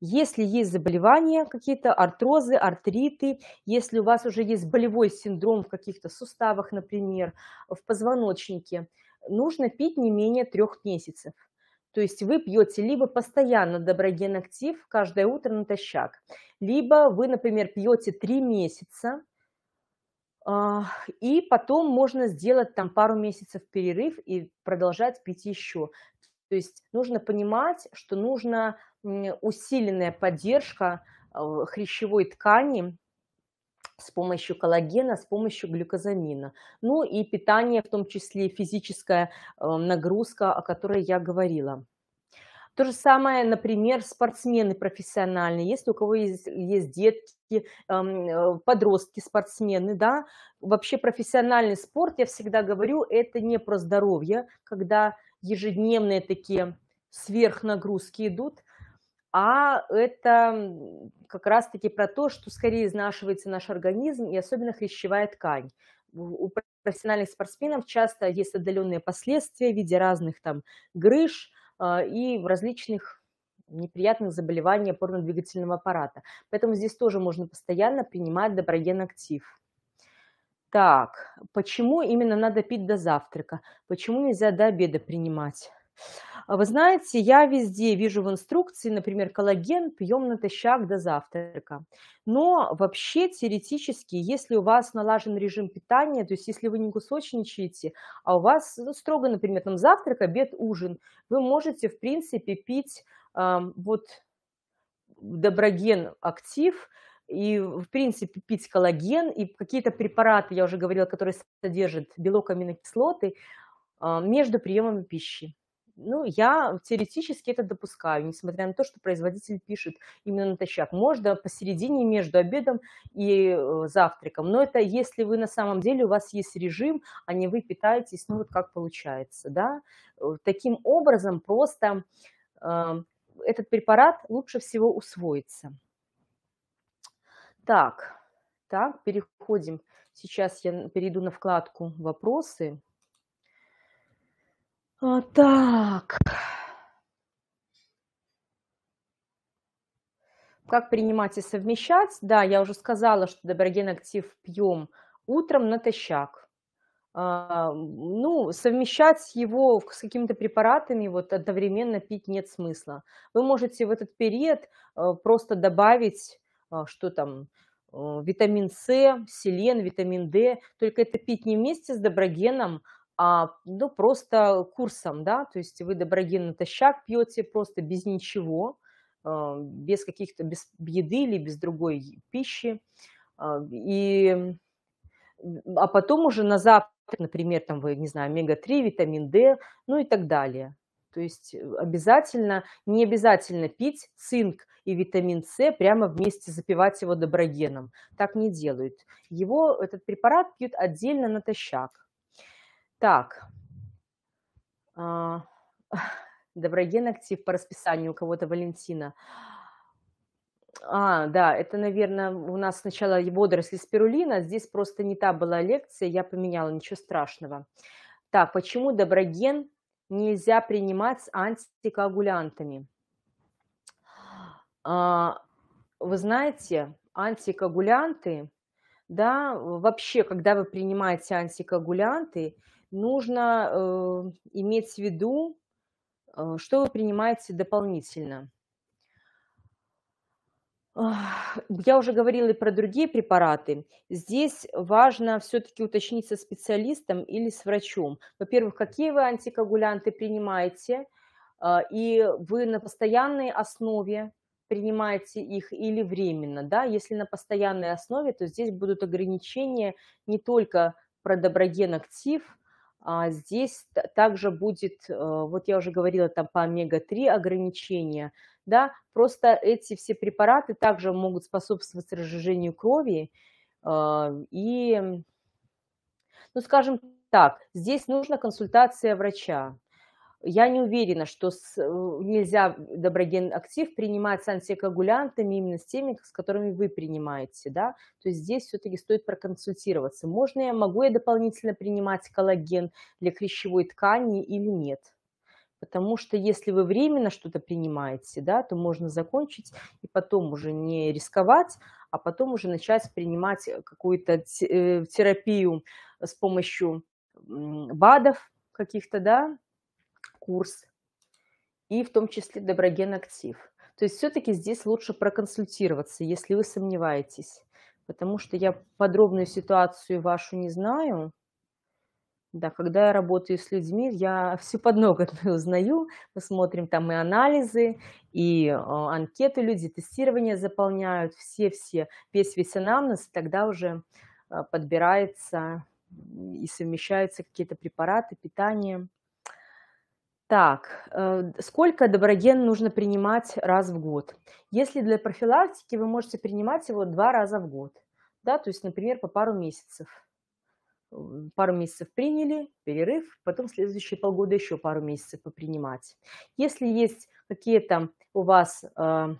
Если есть заболевания какие-то, артрозы, артриты, если у вас уже есть болевой синдром в каких-то суставах, например, в позвоночнике – нужно пить не менее трех месяцев. То есть вы пьете либо постоянно доброген актив каждое утро натощак, либо вы, например, пьете три месяца, а, и потом можно сделать там пару месяцев перерыв и продолжать пить еще. То есть нужно понимать, что нужна усиленная поддержка э, хрящевой ткани с помощью коллагена, с помощью глюкозамина. Ну и питание, в том числе физическая э, нагрузка, о которой я говорила. То же самое, например, спортсмены профессиональные. Если у кого есть, есть детки, эм, э, подростки, спортсмены, да, вообще профессиональный спорт, я всегда говорю, это не про здоровье, когда ежедневные такие сверхнагрузки идут – а это как раз-таки про то, что скорее изнашивается наш организм и особенно хрящевая ткань. У профессиональных спортсменов часто есть отдаленные последствия в виде разных там грыж а, и различных неприятных заболеваний опорно-двигательного аппарата. Поэтому здесь тоже можно постоянно принимать доброген-актив. Так, почему именно надо пить до завтрака? Почему нельзя до обеда принимать? А вы знаете, я везде вижу в инструкции, например, коллаген пьем натощак до завтрака. Но вообще теоретически, если у вас налажен режим питания, то есть если вы не кусочничаете, а у вас ну, строго, например, там завтрак, обед, ужин, вы можете, в принципе, пить э, вот доброген актив, и, в принципе, пить коллаген и какие-то препараты, я уже говорила, которые содержат белок, аминокислоты, а, между приемами пищи ну, я теоретически это допускаю, несмотря на то, что производитель пишет именно натощак. Можно посередине между обедом и э, завтраком, но это если вы на самом деле, у вас есть режим, а не вы питаетесь, ну, вот как получается, да. Э, таким образом просто э, этот препарат лучше всего усвоится. Так, так, переходим. Сейчас я перейду на вкладку «Вопросы». Вот а, так. Как принимать и совмещать? Да, я уже сказала, что доброген актив пьем утром натощак. А, ну, совмещать его с какими-то препаратами вот одновременно пить нет смысла. Вы можете в этот период э, просто добавить, э, что там, э, витамин С, селен, витамин Д. только это пить не вместе с доброгеном, а, ну, просто курсом, да, то есть вы доброген натощак пьете просто без ничего, а, без каких-то, без еды или без другой пищи, а, и, а потом уже на завтрак, например, там вы, не знаю, омега-3, витамин D, ну и так далее. То есть э, обязательно, не обязательно пить цинк и витамин С прямо вместе, запивать его доброгеном. Так не делают. Его, этот препарат пьют отдельно натощак. Так. А, *laughs* доброген актив по расписанию у кого-то Валентина. А, да, это, наверное, у нас сначала водоросли спирулина, а здесь просто не та была лекция, я поменяла, ничего страшного. Так, почему доброген нельзя принимать с антикоагулянтами? А, вы знаете, антикоагулянты, да, вообще, когда вы принимаете антикоагулянты, нужно э, иметь в виду, э, что вы принимаете дополнительно. Я уже говорила и про другие препараты. Здесь важно все-таки уточнить со специалистом или с врачом. Во-первых, какие вы антикоагулянты принимаете, э, и вы на постоянной основе принимаете их или временно. Да? Если на постоянной основе, то здесь будут ограничения не только про доброген актив, а, здесь также будет, э, вот я уже говорила, там по омега-3 ограничения, да, просто эти все препараты также могут способствовать разжижению крови, а, и, ну, скажем так, здесь нужна консультация врача, я не уверена, что с, э, нельзя доброген актив принимать с антикоагулянтами, именно с теми, с которыми вы принимаете, да, то есть здесь все-таки стоит проконсультироваться. Можно я, могу я дополнительно принимать коллаген для хрящевой ткани или нет? Потому что если вы временно что-то принимаете, да, то можно закончить и потом уже не рисковать, а потом уже начать принимать какую-то э, терапию с помощью БАДов каких-то, да, курс и в том числе Доброген Актив. То есть все-таки здесь лучше проконсультироваться, если вы сомневаетесь, потому что я подробную ситуацию вашу не знаю. Да, когда я работаю с людьми, я *laughs* все подноготную *laughs* узнаю. Мы смотрим там и анализы, и э, анкеты люди, тестирование заполняют, все-все, весь весь анамнез, тогда уже э, подбирается и совмещаются какие-то препараты, питание – так, э, сколько доброген нужно принимать раз в год? Если для профилактики, вы можете принимать его два раза в год. Да, то есть, например, по пару месяцев. Пару месяцев приняли, перерыв, потом следующие полгода еще пару месяцев попринимать. Если есть какие-то у вас э,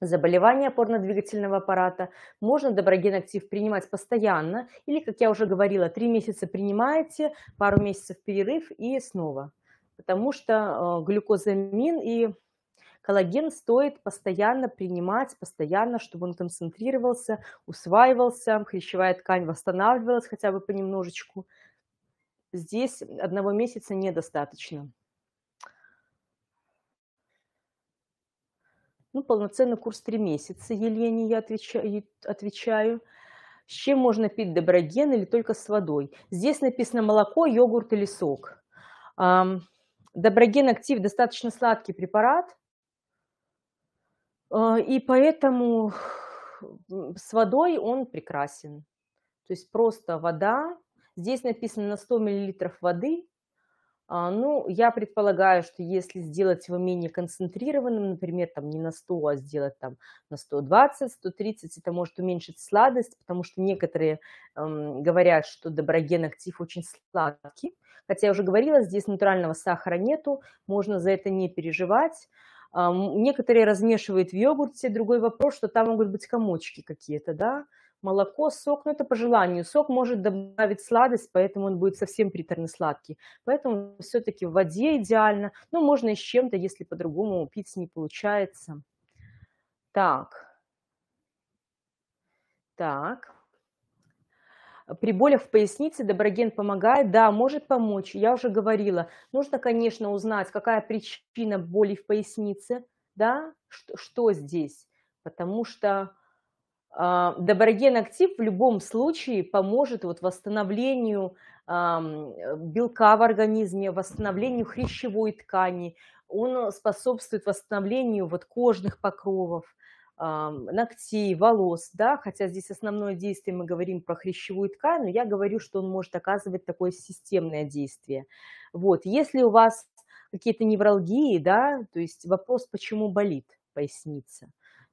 заболевания опорно-двигательного аппарата, можно доброген актив принимать постоянно или, как я уже говорила, три месяца принимаете, пару месяцев перерыв и снова потому что э, глюкозамин и коллаген стоит постоянно принимать, постоянно, чтобы он концентрировался, усваивался, хрящевая ткань восстанавливалась хотя бы понемножечку. Здесь одного месяца недостаточно. Ну, полноценный курс 3 месяца, Елене я отвечаю. отвечаю. С чем можно пить доброген или только с водой? Здесь написано молоко, йогурт или сок. Доброген Актив достаточно сладкий препарат, а, и поэтому с водой он прекрасен. То есть просто вода. Здесь написано на 100 мл воды. А, ну, я предполагаю, что если сделать его менее концентрированным, например, там не на 100, а сделать там на 120, 130, это может уменьшить сладость, потому что некоторые эм, говорят, что доброген актив очень сладкий, Хотя я уже говорила, здесь натурального сахара нету, можно за это не переживать. А, некоторые размешивают в йогурте. Другой вопрос, что там могут быть комочки какие-то, да. Молоко, сок, ну это по желанию. Сок может добавить сладость, поэтому он будет совсем приторно-сладкий. Поэтому все-таки в воде идеально. Ну, можно и с чем-то, если по-другому пить не получается. Так. Так. При болях в пояснице доброген помогает, да, может помочь, я уже говорила. Нужно, конечно, узнать, какая причина боли в пояснице, да, что, что здесь, потому что э, а, доброген актив в любом случае поможет вот восстановлению э, белка в организме, восстановлению хрящевой ткани, он способствует восстановлению вот кожных покровов, ногтей, волос, да, хотя здесь основное действие мы говорим про хрящевую ткань, но я говорю, что он может оказывать такое системное действие. Вот, если у вас какие-то невралгии, да, то есть вопрос, почему болит поясница.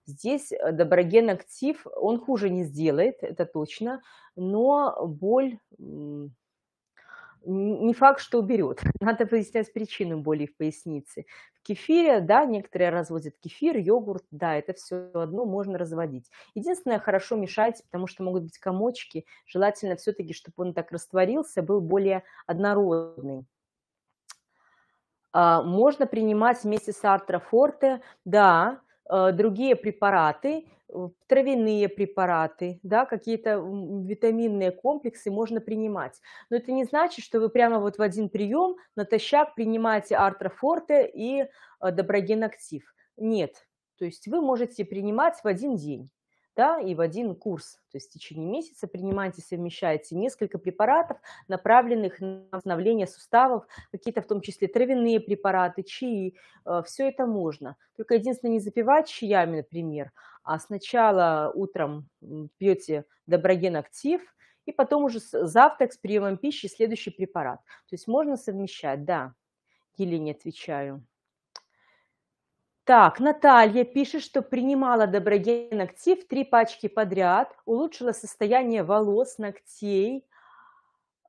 Здесь э, доброген актив, он хуже не сделает, это точно, но боль не факт, что уберет. *laughs* Надо выяснять причину боли в пояснице. В кефире, да, некоторые разводят кефир, йогурт, да, это все одно можно разводить. Единственное, хорошо мешать, потому что могут быть комочки. Желательно все-таки, чтобы он так растворился, был более однородный. А, можно принимать вместе с артрофорте, да, Э, другие препараты, травяные препараты, да, какие-то витаминные комплексы можно принимать. Но это не значит, что вы прямо вот в один прием натощак принимаете артрофорте и э, актив. Нет, то есть вы можете принимать в один день да, и в один курс. То есть в течение месяца принимайте, совмещайте несколько препаратов, направленных на восстановление суставов, какие-то в том числе травяные препараты, чаи, э, все это можно. Только единственное, не запивать чаями, например, а сначала утром пьете доброген актив, и потом уже завтрак с приемом пищи следующий препарат. То есть можно совмещать, да, Елене отвечаю. Так, Наталья пишет, что принимала Доброген актив три пачки подряд, улучшила состояние волос, ногтей.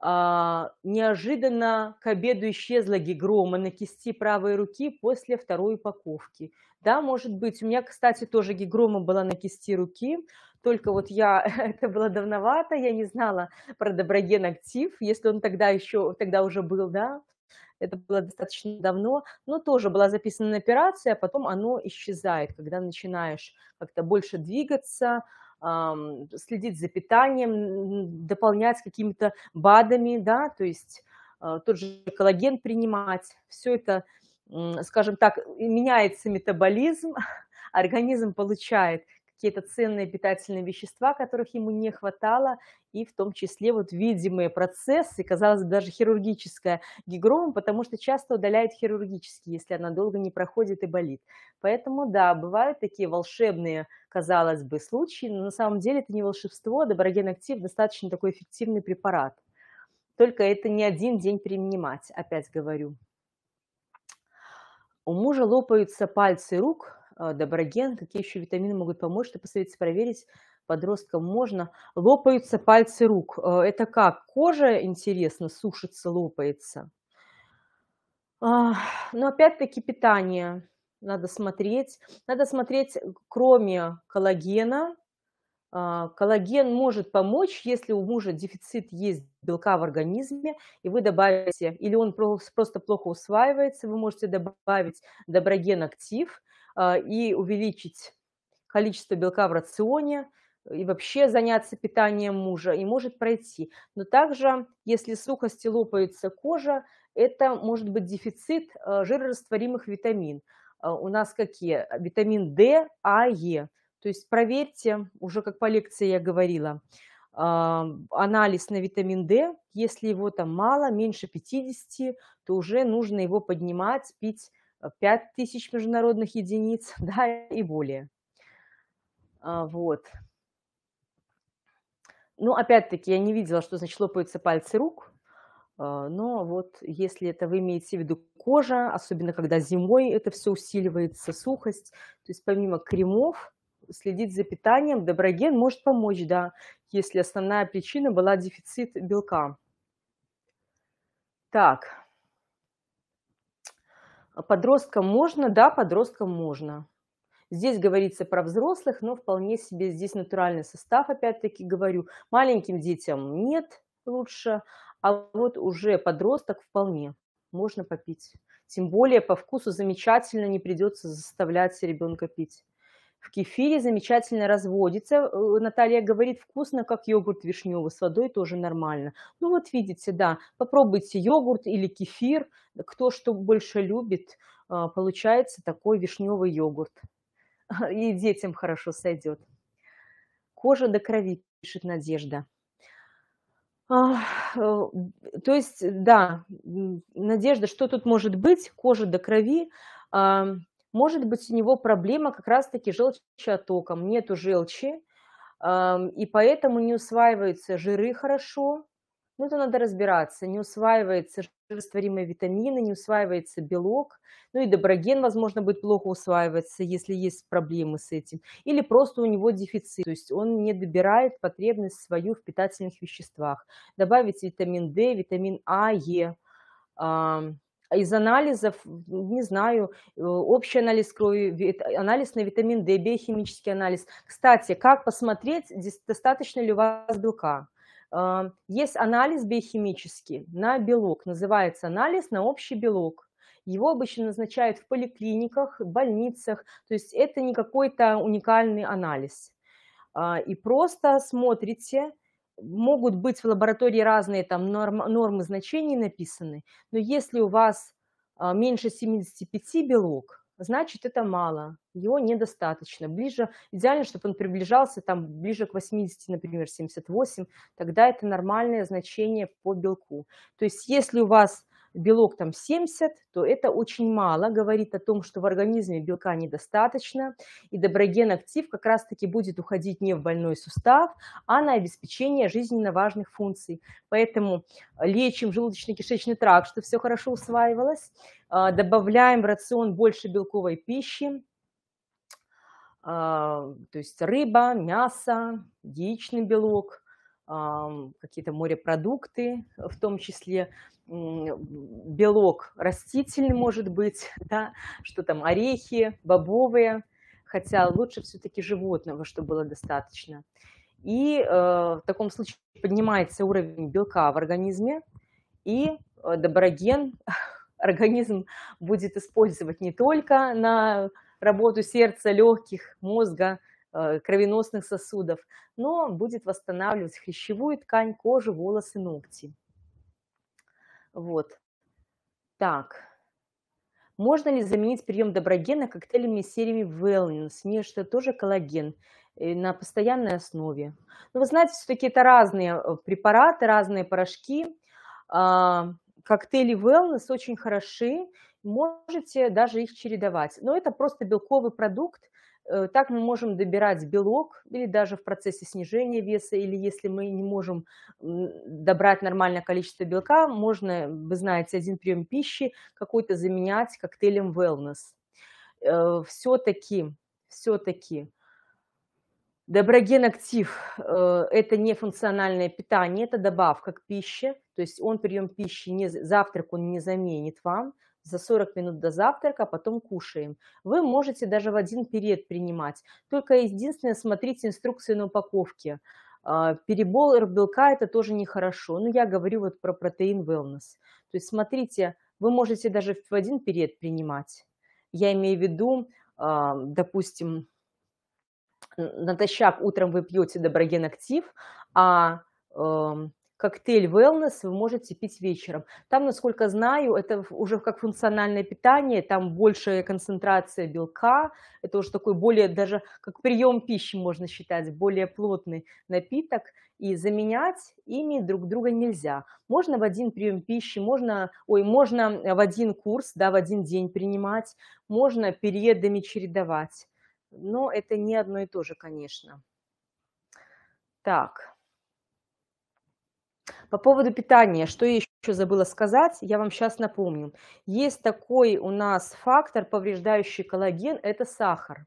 А, неожиданно к обеду исчезла гигрома на кисти правой руки после второй упаковки. Да, может быть. У меня, кстати, тоже гигрома была на кисти руки, только вот я, *laughs* это было давновато, я не знала про Доброген актив, если он тогда еще, тогда уже был, да, это было достаточно давно, но тоже была записана операция, а потом оно исчезает, когда начинаешь как-то больше двигаться, следить за питанием, дополнять какими-то БАДами, да, то есть э, тот же коллаген принимать, все это, скажем так, меняется метаболизм, *laughs* организм получает какие-то ценные питательные вещества, которых ему не хватало, и в том числе вот видимые процессы, казалось бы, даже хирургическая гигрома, потому что часто удаляют хирургически, если она долго не проходит и болит. Поэтому, да, бывают такие волшебные, казалось бы, случаи, но на самом деле это не волшебство, а доброген-актив достаточно такой эффективный препарат. Только это не один день принимать, опять говорю. У мужа лопаются пальцы рук, а, доброген, какие еще витамины могут помочь, что посоветуете проверить подросткам можно. Лопаются пальцы рук. А, это как? Кожа, интересно, сушится, лопается. А, Но ну, опять-таки питание надо смотреть. Надо смотреть, э, кроме коллагена, Коллаген может помочь, если у мужа дефицит есть белка в организме, и вы добавите, или он просто плохо усваивается, вы можете добавить доброген актив, а, и увеличить количество белка в рационе, и вообще заняться питанием мужа, и может пройти. Но также, если сухость и лопается кожа, это может быть дефицит а, жирорастворимых витамин. А, у нас какие? Витамин D, А, Е. То есть проверьте, уже как по лекции я говорила, анализ на витамин D. Если его там мало, меньше 50, то уже нужно его поднимать, пить 5 э, тысяч международных единиц, *laughs* да, и более. А, вот. Ну, опять-таки, я не видела, что значит лопаются пальцы рук, а, но вот если это вы имеете в виду кожа, особенно когда зимой это все усиливается, сухость, то есть помимо кремов, следить за питанием, доброген может помочь, да, если основная причина была дефицит белка. Так, Подросткам можно? Да, подросткам можно. Здесь говорится про взрослых, но вполне себе здесь натуральный состав, опять-таки говорю. Маленьким детям нет лучше, а вот уже подросток вполне можно попить. Тем более по вкусу замечательно, не придется заставлять ребенка пить. В кефире замечательно разводится. Э, Наталья говорит, вкусно, как йогурт вишневый, с водой тоже нормально. Ну вот видите, да, попробуйте йогурт или кефир, кто что больше любит, а, получается такой вишневый йогурт. *laughs* И детям хорошо сойдет. Кожа до крови, пишет Надежда. Э, то есть, да, Надежда, что тут может быть? Кожа до крови может быть у него проблема как раз-таки желчеотоком, нету желчи, и поэтому не усваиваются жиры хорошо, ну, это надо разбираться. Не усваивается растворимые витамины, не усваивается белок. Ну и доброген, возможно, будет плохо усваиваться, если есть проблемы с этим. Или просто у него дефицит, то есть он не добирает потребность свою в питательных веществах. Добавить витамин D, витамин А, Е из анализов, не знаю, э, общий анализ крови, анализ на витамин D, биохимический анализ. Кстати, как посмотреть, достаточно ли у вас белка? Э, есть анализ биохимический на белок, называется анализ на общий белок. Его обычно назначают в поликлиниках, в больницах, то есть это не какой-то уникальный анализ. Э, и просто смотрите, могут быть в лаборатории разные там норм, нормы значений написаны, но если у вас а, меньше 75 белок, значит это мало, его недостаточно. Ближе, идеально, чтобы он приближался там ближе к 80, например, 78, тогда это нормальное значение по белку. То есть если у вас белок там 70, то это очень мало, говорит о том, что в организме белка недостаточно, и доброген актив как раз-таки будет уходить не в больной сустав, а на обеспечение жизненно важных функций. Поэтому э, лечим желудочно-кишечный тракт, чтобы все хорошо усваивалось, э, добавляем в рацион больше белковой пищи, э, то есть рыба, мясо, яичный белок – какие-то морепродукты, в том числе белок растительный, может быть, *laughs* да, что там орехи, бобовые, хотя лучше все-таки животного, чтобы было достаточно. И э, в таком случае поднимается уровень белка в организме, и э, доброген *laughs* организм будет использовать не только на работу сердца, легких, мозга, Э, кровеносных сосудов, но будет восстанавливать хрящевую ткань, кожу, волосы, ногти. Вот. Так. Можно ли заменить прием доброгена коктейлями и сериями Wellness? Нет, что тоже коллаген э, на постоянной основе. Но ну, вы знаете, все-таки это разные э, препараты, разные порошки. А, коктейли Wellness очень хороши, можете даже их чередовать. Но это просто белковый продукт, Э, так мы можем добирать белок или даже в процессе снижения веса, или если мы не можем добрать нормальное количество белка, можно, вы знаете, один прием пищи какой-то заменять коктейлем wellness. Э, все-таки, все-таки Доброген актив э, – это не функциональное питание, это добавка к пище, то есть он прием пищи, не, завтрак он не заменит вам – за 40 минут до завтрака, а потом кушаем. Вы можете даже в один период принимать. Только единственное, смотрите инструкции на упаковке. А, перебол белка – это тоже нехорошо. Но ну, я говорю вот про протеин wellness. То есть смотрите, вы можете даже в один период принимать. Я имею в виду, а, допустим, натощак утром вы пьете доброген актив, а эм, коктейль wellness вы можете пить вечером. Там, насколько знаю, это уже как функциональное питание, там большая концентрация белка, это уже такой более даже как прием пищи можно считать, более плотный напиток, и заменять ими друг друга нельзя. Можно в один прием пищи, можно, ой, можно в один курс, да, в один день принимать, можно периодами чередовать. Но это не одно и то же, конечно. Так. По поводу питания, что я еще забыла сказать, я вам сейчас напомню. Есть такой у нас фактор, повреждающий коллаген, это сахар.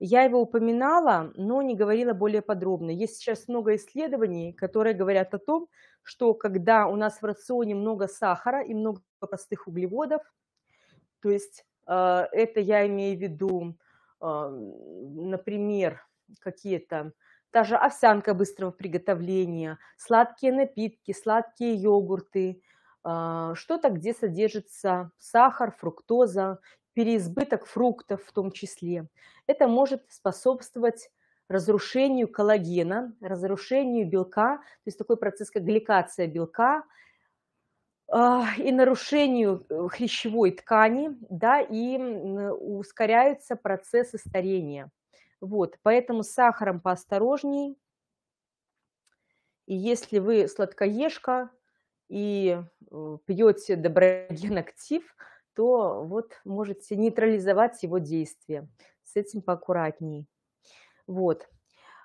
Я его упоминала, но не говорила более подробно. Есть сейчас много исследований, которые говорят о том, что когда у нас в рационе много сахара и много простых углеводов, то есть э, это я имею в виду, э, например, какие-то та же овсянка быстрого приготовления, сладкие напитки, сладкие йогурты, а, что-то, где содержится сахар, фруктоза, переизбыток фруктов в том числе. Это может способствовать разрушению коллагена, разрушению белка, то есть такой процесс, как гликация белка, а, и нарушению э, хрящевой ткани, да, и ускоряются процессы старения. Вот, поэтому с сахаром поосторожней. И если вы сладкоежка и э, пьете доброген актив, то вот можете нейтрализовать его действие. С этим поаккуратней. Вот.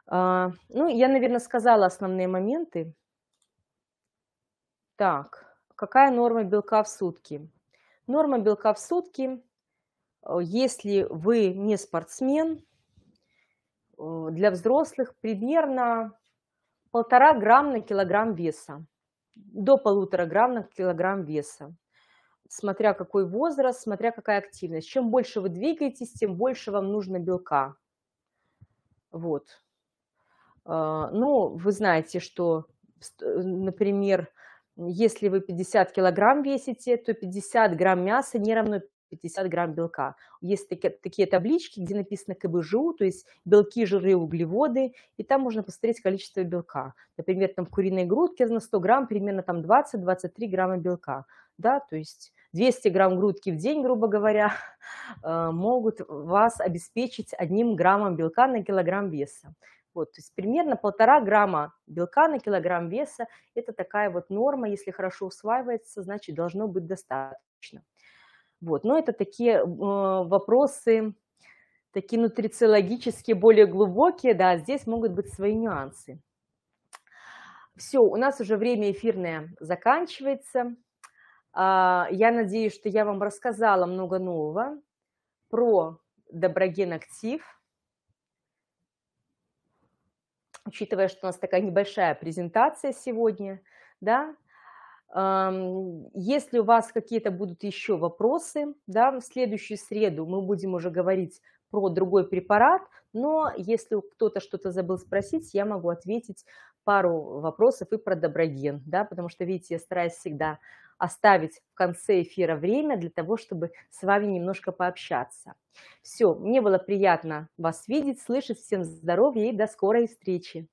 А, ну, я, наверное, сказала основные моменты. Так, какая норма белка в сутки? Норма белка в сутки, э, если вы не спортсмен, Э, для взрослых примерно полтора грамм на килограмм веса, до полутора грамм на килограмм веса, смотря какой возраст, смотря какая активность. Чем больше вы двигаетесь, тем больше вам нужно белка. Вот. А, ну, вы знаете, что, э, например, если вы 50 килограмм весите, то 50 грамм мяса не равно 50 грамм белка. Есть такие, такие таблички, где написано КБЖУ, то есть белки, жиры, углеводы, и там можно посмотреть количество белка. Например, там в куриной грудке на 100 грамм примерно там 20-23 грамма белка. Да, то есть 200 грамм грудки в день, грубо говоря, *laughs* э, могут вас обеспечить одним граммом белка на килограмм веса. Вот, то есть примерно полтора грамма белка на килограмм веса – это такая вот норма, если хорошо усваивается, значит, должно быть достаточно. Вот. Но это такие э, вопросы, такие нутрициологические, более глубокие, да, здесь могут быть свои нюансы. Все, у нас уже время эфирное заканчивается. А, я надеюсь, что я вам рассказала много нового про Доброген Актив. Учитывая, что у нас такая небольшая презентация сегодня, да, если у вас какие-то будут еще вопросы, да, в следующую среду мы будем уже говорить про другой препарат, но если кто-то что-то забыл спросить, я могу ответить пару вопросов и про доброген, да, потому что, видите, я стараюсь всегда оставить в конце эфира время для того, чтобы с вами немножко пообщаться. Все, мне было приятно вас видеть, слышать, всем здоровья и до скорой встречи.